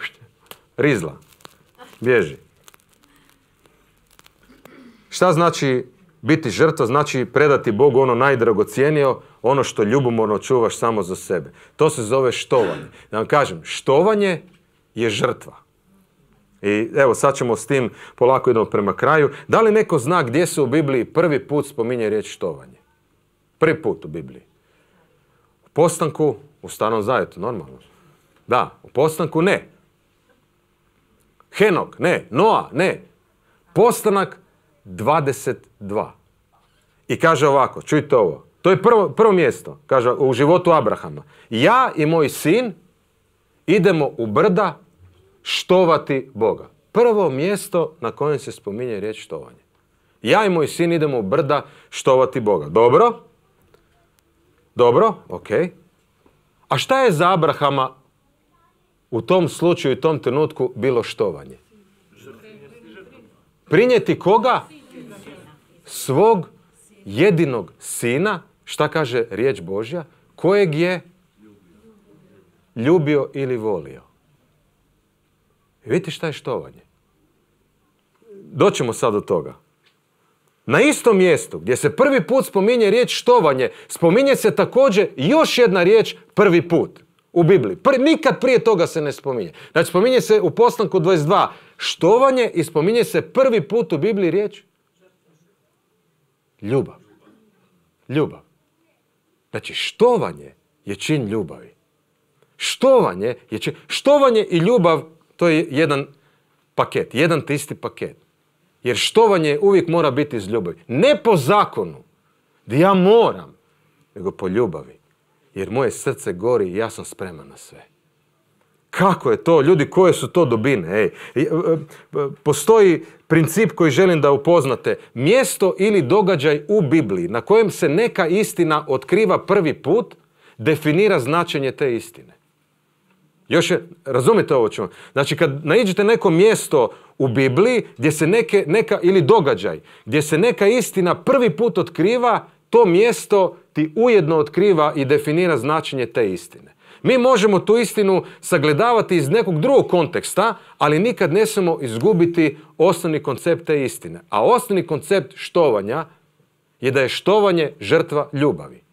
rizla, bježi. Šta znači biti žrtva? Znači predati Bogu ono najdragocijenije, ono što ljubomorno čuvaš samo za sebe. To se zove štovanje. Da vam kažem, štovanje je žrtva. I evo sad ćemo s tim polako idemo prema kraju. Da li neko zna gdje se u Bibliji prvi put spominje riječ štovanje? Prvi put u Bibliji. U postanku, u stanom zajetu, normalno. Da, u postanku ne. Henok, ne. Noa, ne. Postanak 22. I kaže ovako, čujte ovo. To je prvo, prvo mjesto, kaže, u životu Abrahama. Ja i moj sin idemo u brda štovati Boga. Prvo mjesto na kojem se spominje riječ štovanje. Ja i moj sin idemo u brda štovati Boga. Dobro? Dobro? Ok. A šta je za Abrahama u tom slučaju i tom trenutku bilo štovanje? Prinijeti koga? Svog jedinog sina, šta kaže riječ Božja, kojeg je ljubio ili volio. I e, vidite šta je štovanje. Doćemo sad do toga. Na istom mjestu gdje se prvi put spominje riječ štovanje, spominje se također još jedna riječ prvi put u Bibliji. Pr- nikad prije toga se ne spominje. Znači spominje se u poslanku 22 štovanje i spominje se prvi put u Bibliji riječ ljubav. Ljubav. Znači štovanje je čin ljubavi. Štovanje je čin... Štovanje i ljubav to je jedan paket, jedan tisti isti paket. Jer štovanje uvijek mora biti iz ljubavi. Ne po zakonu, da ja moram, nego po ljubavi. Jer moje srce gori i ja sam spreman na sve. Kako je to? Ljudi, koje su to dobine? E, e, postoji princip koji želim da upoznate. Mjesto ili događaj u Bibliji na kojem se neka istina otkriva prvi put, definira značenje te istine. Još je, razumite ovo ćemo. Znači kad naiđete neko mjesto u Bibliji gdje se neke, neka, ili događaj, gdje se neka istina prvi put otkriva, to mjesto ti ujedno otkriva i definira značenje te istine. Mi možemo tu istinu sagledavati iz nekog drugog konteksta, ali nikad ne smemo izgubiti osnovni koncept te istine. A osnovni koncept štovanja je da je štovanje žrtva ljubavi.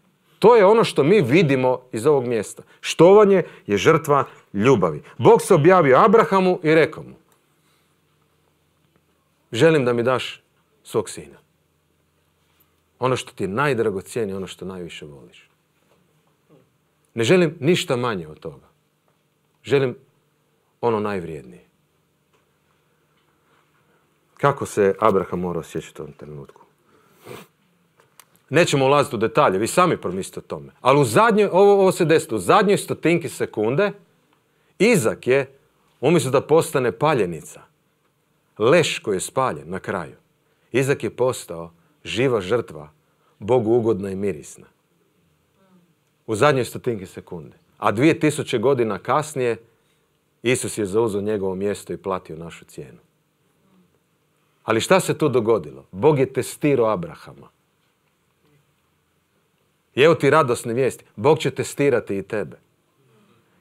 To je ono što mi vidimo iz ovog mjesta. Štovanje je žrtva ljubavi. Bog se objavio Abrahamu i rekao mu želim da mi daš svog sina. Ono što ti je cijeni, ono što najviše voliš. Ne želim ništa manje od toga. Želim ono najvrijednije. Kako se Abraham mora osjećati u ovom trenutku? Nećemo ulaziti u detalje, vi sami promislite o tome. Ali u zadnjoj, ovo, ovo se desilo, u zadnjoj stotinki sekunde Izak je, umjesto da postane paljenica, leš koji je spaljen na kraju, Izak je postao živa žrtva, Bogu ugodna i mirisna. U zadnjoj stotinki sekunde. A dvije tisuće godina kasnije Isus je zauzeo njegovo mjesto i platio našu cijenu. Ali šta se tu dogodilo? Bog je testirao Abrahama. I evo ti radosne vijesti. Bog će testirati i tebe.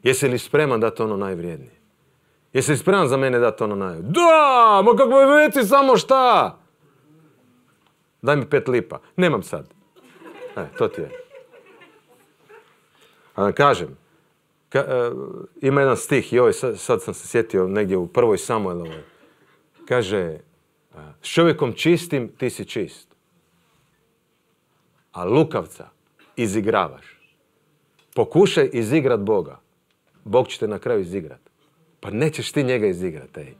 Jesi li spreman dati ono najvrijednije? Jesi li spreman za mene dati ono najvrijednije? Da, ma kako mi samo šta? Daj mi pet lipa. Nemam sad. E, to ti je. A kažem, e, ima jedan stih, joj, ovaj, sad sam se sjetio negdje u prvoj Samuelovoj. Kaže, e, s čovjekom čistim ti si čist. A lukavca izigravaš. Pokušaj izigrat Boga. Bog će te na kraju izigrat. Pa nećeš ti njega izigrati. ej.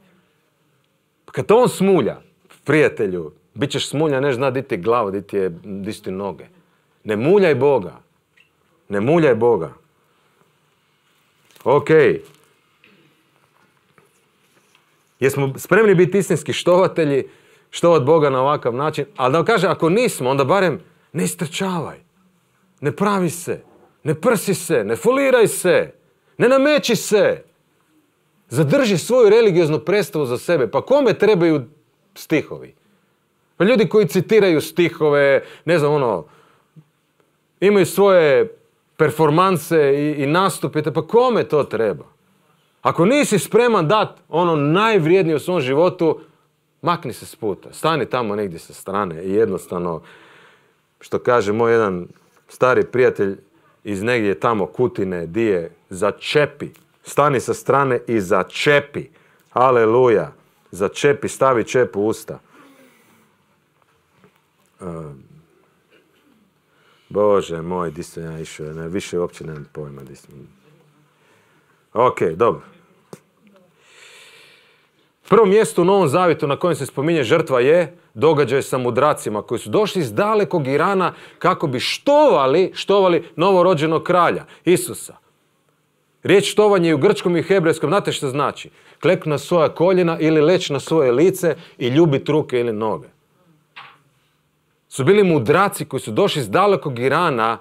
Pa kad to on smulja, prijatelju, bit ćeš smulja, ne zna di ti je di ti, je, di ti noge. Ne muljaj Boga. Ne muljaj Boga. Ok. Jesmo spremni biti istinski štovatelji, štovat Boga na ovakav način, ali da vam kaže ako nismo, onda barem ne istrčavaj. Ne pravi se. Ne prsi se. Ne foliraj se. Ne nameći se. Zadrži svoju religioznu predstavu za sebe. Pa kome trebaju stihovi? Pa ljudi koji citiraju stihove, ne znam ono, imaju svoje performanse i, i nastupite, pa kome to treba? Ako nisi spreman dat ono najvrijednije u svom životu, makni se s puta, stani tamo negdje sa strane i jednostavno, što kaže moj jedan stari prijatelj iz negdje tamo kutine, dije, začepi. Stani sa strane i začepi. Aleluja. Začepi, stavi čep u usta. Ehm. Bože moj, di sam ja išao, više uopće nemam pojma di sam. Ok, dobro. Prvo mjesto u Novom Zavjetu na kojem se spominje žrtva je događaj sa mudracima koji su došli iz dalekog Irana kako bi štovali, štovali novorođenog kralja, Isusa. Riječ štovanje je u grčkom i hebrejskom, znate što znači? Klek na svoja koljena ili leć na svoje lice i ljubit ruke ili noge. Su bili mudraci koji su došli iz dalekog Irana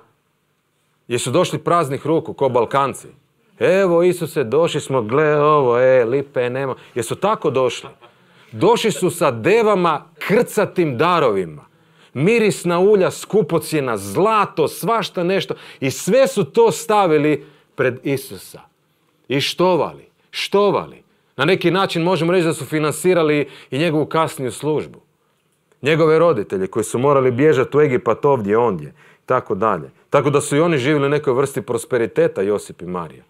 jer su došli praznih ruku, ko Balkanci. Evo Isuse, došli smo, gle ovo, e, lipe nema. Jesu tako došli? Došli su sa devama krcatim darovima. Mirisna ulja, skupocjena, zlato, svašta nešto. I sve su to stavili pred Isusa. I štovali, štovali. Na neki način možemo reći da su financirali i njegovu kasniju službu. Njegove roditelje koji su morali bježati u Egipat ovdje, ondje, tako dalje. Tako da su i oni živjeli u nekoj vrsti prosperiteta Josip i Marija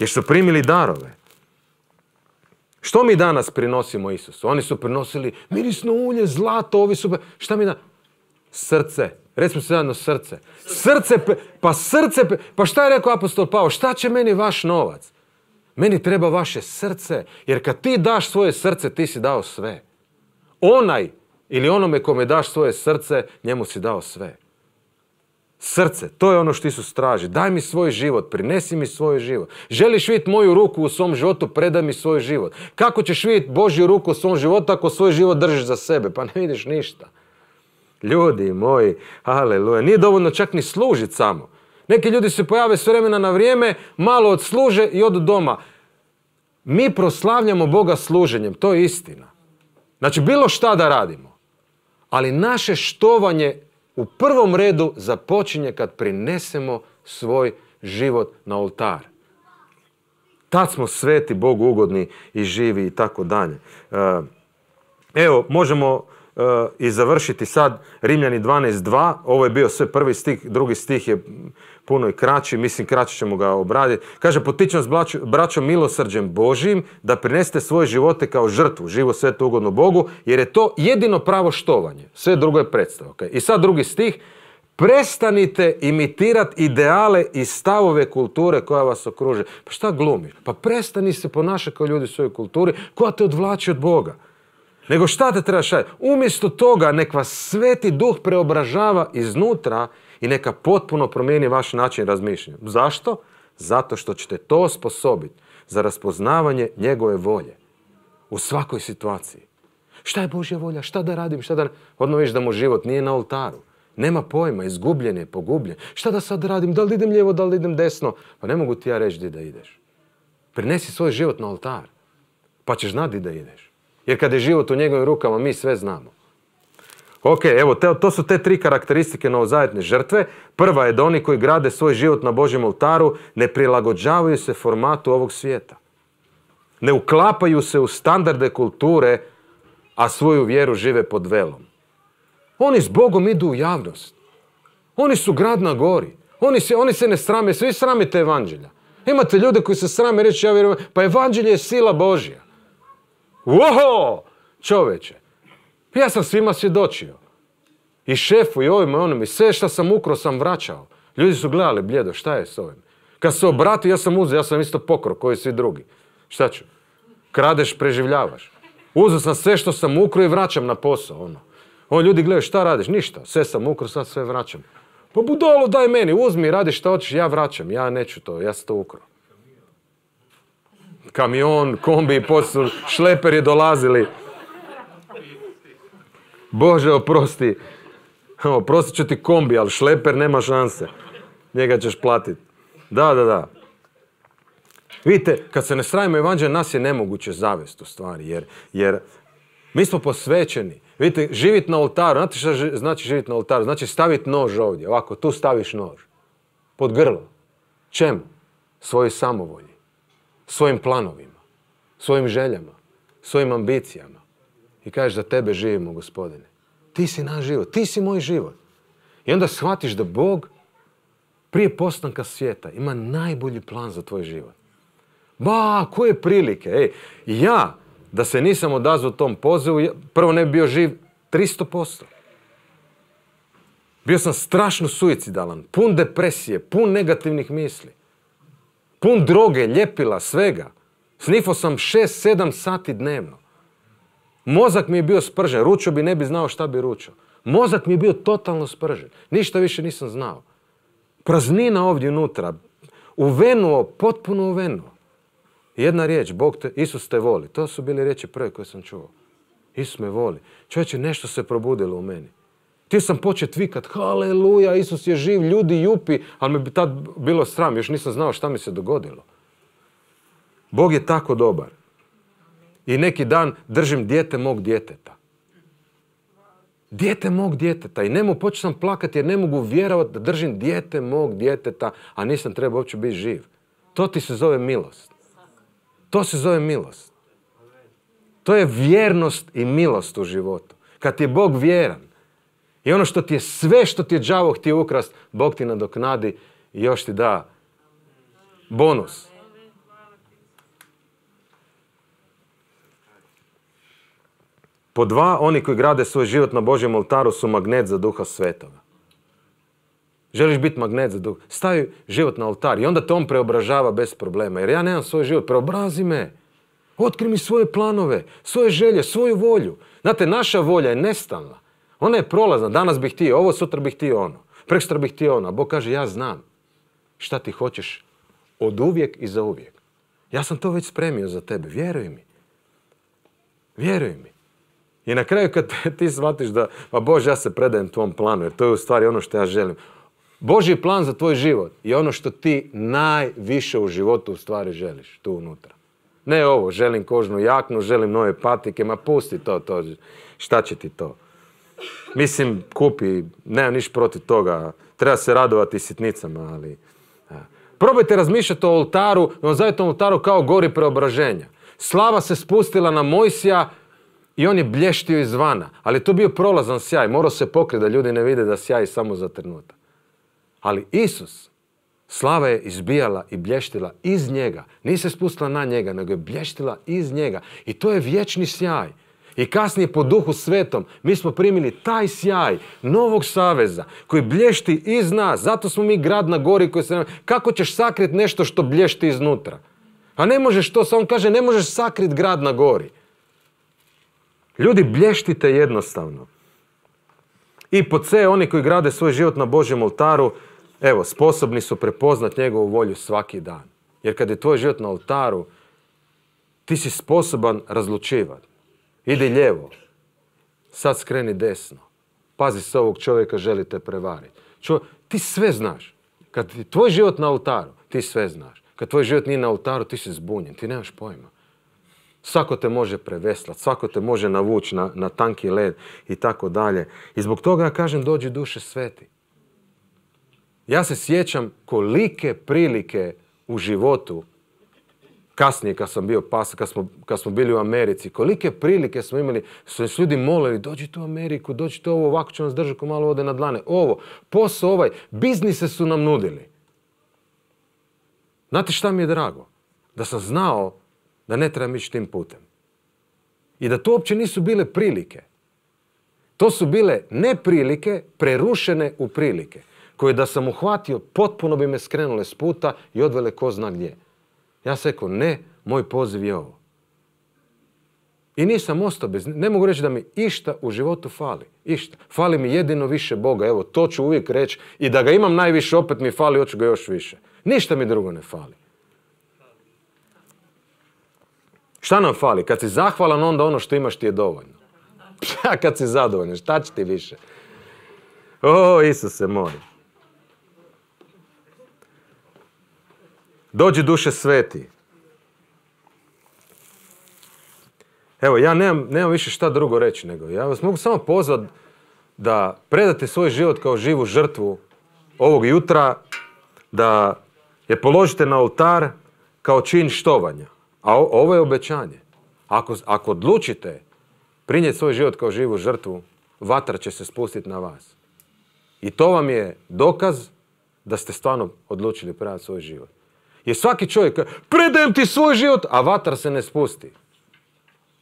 jer su primili darove. Što mi danas prinosimo Isusu? Oni su prinosili mirisno ulje, zlato, ovi su... Šta mi da... Srce. Recimo se jedno srce. Srce, pa srce, pa šta je rekao apostol Pao? Šta će meni vaš novac? Meni treba vaše srce, jer kad ti daš svoje srce, ti si dao sve. Onaj ili onome kome daš svoje srce, njemu si dao sve. Srce, to je ono što Isus straži. Daj mi svoj život, prinesi mi svoj život. Želiš vidjeti moju ruku u svom životu, predaj mi svoj život. Kako ćeš vidjeti Božju ruku u svom životu ako svoj život držiš za sebe? Pa ne vidiš ništa. Ljudi moji, aleluja, nije dovoljno čak ni služiti samo. Neki ljudi se pojave s vremena na vrijeme, malo odsluže i od doma. Mi proslavljamo Boga služenjem, to je istina. Znači bilo šta da radimo. Ali naše štovanje u prvom redu započinje kad prinesemo svoj život na oltar. Tad smo sveti, Bog ugodni i živi i tako dalje. E, evo, možemo e, i završiti sad Rimljani 12.2. Ovo je bio sve prvi stih, drugi stih je puno i kraći, mislim kraći ćemo ga obraditi. Kaže, potičem s braćom milosrđem Božim da prinesete svoje živote kao žrtvu, živo sve to ugodno Bogu, jer je to jedino pravo štovanje. Sve drugo je predstava. I sad drugi stih, prestanite imitirati ideale i stavove kulture koja vas okruže. Pa šta glumiš? Pa prestani se ponašati kao ljudi u svojoj kulturi koja te odvlači od Boga. Nego šta te trebaš raditi? Umjesto toga nek vas sveti duh preobražava iznutra i neka potpuno promijeni vaš način razmišljanja. Zašto? Zato što ćete to sposobiti za raspoznavanje njegove volje u svakoj situaciji. Šta je Božja volja? Šta da radim? Šta da... Odmah viš da mu život nije na oltaru. Nema pojma, izgubljen je, pogubljen. Šta da sad radim? Da li idem lijevo, da li idem desno? Pa ne mogu ti ja reći di da ideš. Prinesi svoj život na oltar. Pa ćeš znati da ideš. Jer kada je život u njegovim rukama, mi sve znamo. Ok, evo, to su te tri karakteristike novozajetne žrtve. Prva je da oni koji grade svoj život na Božjem oltaru ne prilagođavaju se formatu ovog svijeta. Ne uklapaju se u standarde kulture, a svoju vjeru žive pod velom. Oni s Bogom idu u javnost. Oni su grad na gori. Oni se, oni se ne srame, svi sramite evanđelja. Imate ljude koji se srame reći, ja vjerujem, pa evanđelje je sila Božja. Oho! Čoveče, pa ja sam svima svjedočio. I šefu, i ovim, i onome. I sve što sam ukro sam vraćao. Ljudi su gledali bljedo, šta je s ovim? Kad se obrati, ja sam uzeo, ja sam isto pokro, koji svi drugi. Šta ću? Kradeš, preživljavaš. Uzeo sam sve što sam ukro i vraćam na posao, ono. O ljudi gledaju, šta radiš? Ništa. Sve sam ukro, sad sve vraćam. Pa budolo, daj meni, uzmi, radi šta hoćeš, ja vraćam. Ja neću to, ja sam to ukro. Kamion, kombi, posao, šleper je dolazili. Bože, oprosti. Oprostit ću ti kombi, ali šleper nema šanse. Njega ćeš platiti. Da, da, da. Vidite, kad se ne sravimo evanđelja, nas je nemoguće zavest u stvari, jer, jer mi smo posvećeni. Vidite, živit na oltaru, znate šta znači živit na oltaru? Znači staviti nož ovdje, ovako, tu staviš nož. Pod grlo. Čemu? Svojoj samovolji. Svojim planovima. Svojim željama. Svojim ambicijama i kažeš da tebe živimo, gospodine. Ti si naš život, ti si moj život. I onda shvatiš da Bog prije postanka svijeta ima najbolji plan za tvoj život. Ba, koje prilike, Ja, da se nisam odazvao tom pozivu, prvo ne bi bio živ 300%. Bio sam strašno suicidalan, pun depresije, pun negativnih misli. Pun droge, ljepila, svega. Snifo sam 6-7 sati dnevno. Mozak mi je bio spržen, ručo bi ne bi znao šta bi ručio. Mozak mi je bio totalno spržen, ništa više nisam znao. Praznina ovdje unutra, uvenuo, potpuno uvenuo. Jedna riječ, Bog te, Isus te voli. To su bile riječi prve koje sam čuo. Isus me voli. Čovječe, nešto se probudilo u meni. Ti sam počet vikat, haleluja, Isus je živ, ljudi jupi, ali me bi tad bilo sram, još nisam znao šta mi se dogodilo. Bog je tako dobar i neki dan držim dijete mog djeteta. Dijete mog djeteta i nemo sam plakati jer ne mogu vjerovati da držim dijete mog djeteta, a nisam trebao uopće biti živ. To ti se zove milost. To se zove milost. To je vjernost i milost u životu. Kad ti je Bog vjeran i ono što ti je sve što ti je džavo htio ukrast, Bog ti nadoknadi i još ti da bonus. Po dva, oni koji grade svoj život na Božjem oltaru su magnet za duha svetoga. Želiš biti magnet za duh. Stavi život na oltar i onda te on preobražava bez problema. Jer ja nemam svoj život. Preobrazi me. Otkri mi svoje planove, svoje želje, svoju volju. Znate, naša volja je nestalna. Ona je prolazna. Danas bih ti ovo, sutra bih htio ono. Prekstra bih htio ono. A Bog kaže, ja znam šta ti hoćeš od uvijek i za uvijek. Ja sam to već spremio za tebe. Vjeruj mi. Vjeruj mi. I na kraju kad ti shvatiš da, pa Bože, ja se predajem tvom planu, jer to je u stvari ono što ja želim. Boži plan za tvoj život je ono što ti najviše u životu u stvari želiš, tu unutra. Ne ovo, želim kožnu jaknu, želim nove patike, ma pusti to, to, šta će ti to? Mislim, kupi, nema niš protiv toga, treba se radovati sitnicama, ali... Probajte razmišljati o oltaru, nazovite oltaru kao gori preobraženja. Slava se spustila na Mojsija i on je blještio izvana, ali je to bio prolazan sjaj, morao se pokriti da ljudi ne vide da sjaji samo za trenutak. Ali Isus, slava je izbijala i blještila iz njega, nije se spustila na njega, nego je blještila iz njega i to je vječni sjaj. I kasnije po duhu svetom mi smo primili taj sjaj novog saveza koji blješti iz nas. Zato smo mi grad na gori koji se... Kako ćeš sakriti nešto što blješti iznutra? A ne možeš to, on kaže, ne možeš sakriti grad na gori. Ljudi, blještite jednostavno. I po C, oni koji grade svoj život na Božjem oltaru, evo, sposobni su prepoznati njegovu volju svaki dan. Jer kad je tvoj život na oltaru, ti si sposoban razlučivati. Idi lijevo, sad skreni desno. Pazi se ovog čovjeka, želite prevariti. Čo, ti sve znaš. Kad je tvoj život na oltaru, ti sve znaš. Kad tvoj život nije na oltaru, ti si zbunjen, ti nemaš pojma. Svako te može preveslat, svako te može navući na, tanki led i tako dalje. I zbog toga ja kažem dođi duše sveti. Ja se sjećam kolike prilike u životu, kasnije kad sam bio pas, kad smo, kad smo bili u Americi, kolike prilike smo imali, su se ljudi molili, dođite u Ameriku, dođite ovo, ovako će vam ko malo ode na dlane, ovo, posao ovaj, biznise su nam nudili. Znate šta mi je drago? Da sam znao da ne trebam ići tim putem. I da to uopće nisu bile prilike. To su bile neprilike prerušene u prilike koje da sam uhvatio potpuno bi me skrenule s puta i odvele ko zna gdje. Ja sam rekao ne, moj poziv je ovo. I nisam ostao bez, ne mogu reći da mi išta u životu fali, išta. Fali mi jedino više Boga, evo to ću uvijek reći i da ga imam najviše opet mi fali, hoću ga još više. Ništa mi drugo ne fali. Šta nam fali? Kad si zahvalan, onda ono što imaš ti je dovoljno. A kad si zadovoljan, šta će ti više? O, Isuse moj. Dođi duše sveti. Evo, ja nemam, nemam više šta drugo reći nego. Ja vas mogu samo pozvat da predate svoj život kao živu žrtvu ovog jutra, da je položite na oltar kao čin štovanja. A o, ovo je obećanje. Ako, ako odlučite prinijeti svoj život kao živu žrtvu, vatra će se spustiti na vas. I to vam je dokaz da ste stvarno odlučili predati svoj život. Jer svaki čovjek predajem ti svoj život, a vatar se ne spusti.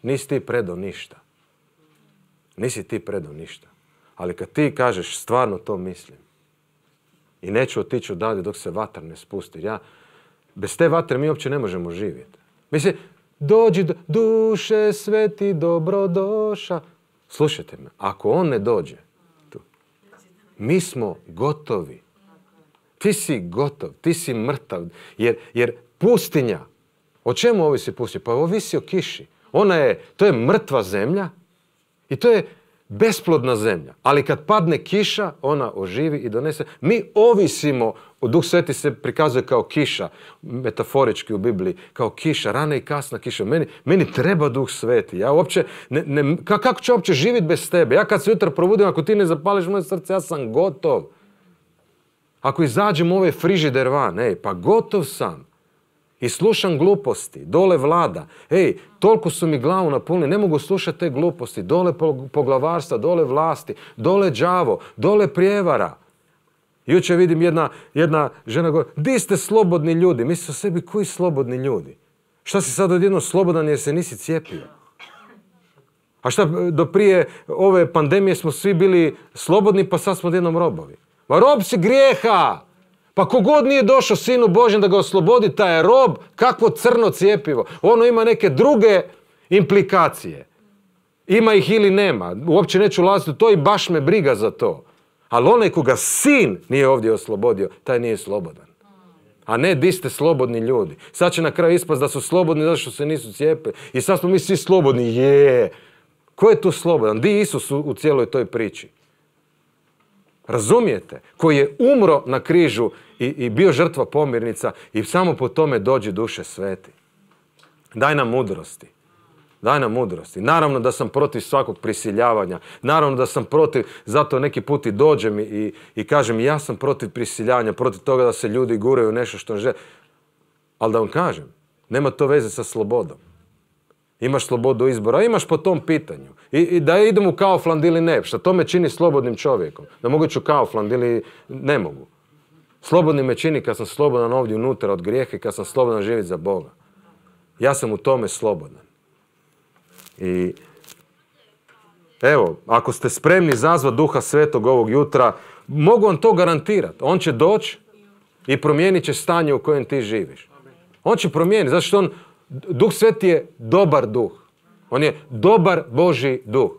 Nisi ti predao ništa. Nisi ti predao ništa. Ali kad ti kažeš stvarno to mislim i neću otići odavde dok se vatar ne spusti. Ja, bez te vatre mi uopće ne možemo živjeti. Mislim, dođi, do, duše sveti dobrodoša. Slušajte me, ako on ne dođe tu, mi smo gotovi. Ti si gotov, ti si mrtav. Jer, jer pustinja, o čemu ovisi pustinja? Pa ovisi o kiši. Ona je, to je mrtva zemlja i to je besplodna zemlja. Ali kad padne kiša, ona oživi i donese. Mi ovisimo Duh Sveti se prikazuje kao kiša, metaforički u Bibliji, kao kiša, rana i kasna kiša. Meni, meni treba Duh Sveti. Ja uopće, ne, ne, kako ću uopće živjeti bez tebe? Ja kad se jutro probudim, ako ti ne zapališ moje srce, ja sam gotov. Ako izađem u ovaj frižider van, ej, pa gotov sam. I slušam gluposti, dole vlada. Ej, toliko su mi glavu napunili, ne mogu slušati te gluposti. Dole poglavarstva, dole vlasti, dole đavo, dole prijevara. Juče vidim jedna, jedna žena govori, di ste slobodni ljudi? Mislim o sebi, koji slobodni ljudi? Šta si sad odjedno slobodan jer se nisi cijepio? A šta, do prije ove pandemije smo svi bili slobodni, pa sad smo odjednom robovi. Ma rob si grijeha! Pa kogod nije došao sinu Božem da ga oslobodi, taj je rob, kakvo crno cijepivo. Ono ima neke druge implikacije. Ima ih ili nema. Uopće neću ulaziti u to i baš me briga za to. Ali onaj koga sin nije ovdje oslobodio, taj nije slobodan. A ne, di ste slobodni ljudi. Sad će na kraju ispast da su slobodni zato što se nisu cijepili. I sad smo mi svi slobodni, je. Ko je tu slobodan? Di Isus u cijeloj toj priči? Razumijete? Koji je umro na križu i, i bio žrtva pomirnica i samo po tome dođe duše sveti. Daj nam mudrosti. Daj nam mudrosti. Naravno da sam protiv svakog prisiljavanja. Naravno da sam protiv, zato neki put i dođem i, i kažem ja sam protiv prisiljavanja, protiv toga da se ljudi guraju nešto što žele. Ali da vam kažem, nema to veze sa slobodom. Imaš slobodu izbora, imaš po tom pitanju. I, i da idem u Kaufland ili ne, što to me čini slobodnim čovjekom. Da mogu ću Kaufland ili ne mogu. Slobodni me čini kad sam slobodan ovdje unutra od i kad sam slobodan živjeti za Boga. Ja sam u tome slobodan. I evo, ako ste spremni zazvat duha svetog ovog jutra, mogu vam to garantirati. On će doći i promijenit će stanje u kojem ti živiš. On će promijeniti, zato što on, duh sveti je dobar duh. On je dobar Boži duh.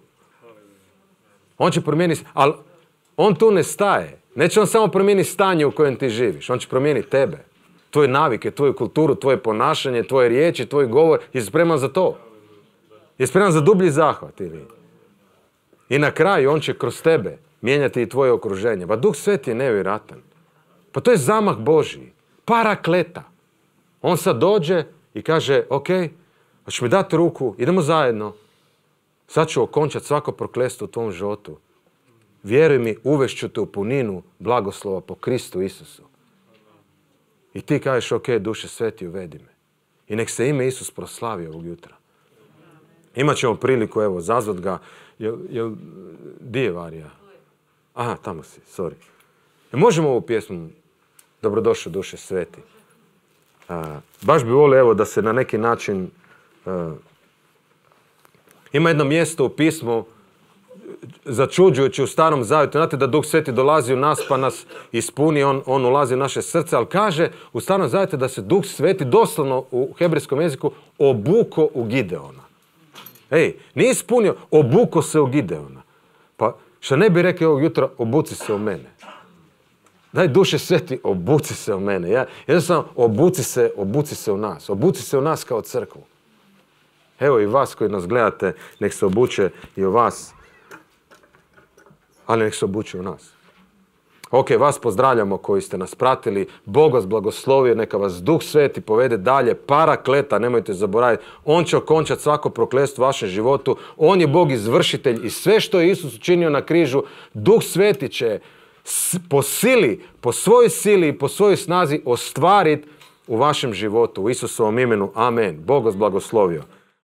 On će promijeniti, ali on tu ne staje. Neće on samo promijeniti stanje u kojem ti živiš. On će promijeniti tebe. Tvoje navike, tvoju kulturu, tvoje ponašanje, tvoje riječi, tvoj govor. Je spreman za to. Je spreman za dublji zahvat ili? I na kraju on će kroz tebe mijenjati i tvoje okruženje. Pa Duh Sveti je nevjerojatan. Pa to je zamah Božji. Parakleta. On sad dođe i kaže, ok, hoćeš mi dati ruku, idemo zajedno. Sad ću okončati svako proklestu u tvom životu. Vjeruj mi, uvešću te u puninu blagoslova po Kristu Isusu. I ti kažeš, ok, duše sveti, uvedi me. I nek se ime Isus proslavi ovog jutra. Imat ćemo priliku, evo, zazvat ga. di je Varija? Aha, tamo si, sorry. E, možemo ovu pjesmu Dobrodošao duše sveti. baš bi volio evo da se na neki način e, ima jedno mjesto u pismu začuđujući u starom zavjetu. Znate da Duh Sveti dolazi u nas pa nas ispuni, on, on ulazi u naše srce, ali kaže u starom zavjetu da se Duh Sveti doslovno u hebrejskom jeziku obuko u Gideon. Ej, nije ispunio, obuko se u Gideona. Pa što ne bi rekao ovog jutra, obuci se u mene. Daj duše sveti, obuci se u mene. Ja, jednostavno, obuci se, obuci se u nas. Obuci se u nas kao crkvu. Evo i vas koji nas gledate, nek se obuče i u vas, ali nek se obuče u nas. Ok, vas pozdravljamo koji ste nas pratili. Bog vas blagoslovio, neka vas Duh Sveti povede dalje. Parakleta, nemojte zaboraviti, on će okončati svako u vašem životu. On je Bog izvršitelj i sve što je Isus učinio na križu, Duh Sveti će po sili, po svojoj sili i po svojoj snazi ostvariti u vašem životu. U Isusovom imenu. Amen. Bog vas blagoslovio.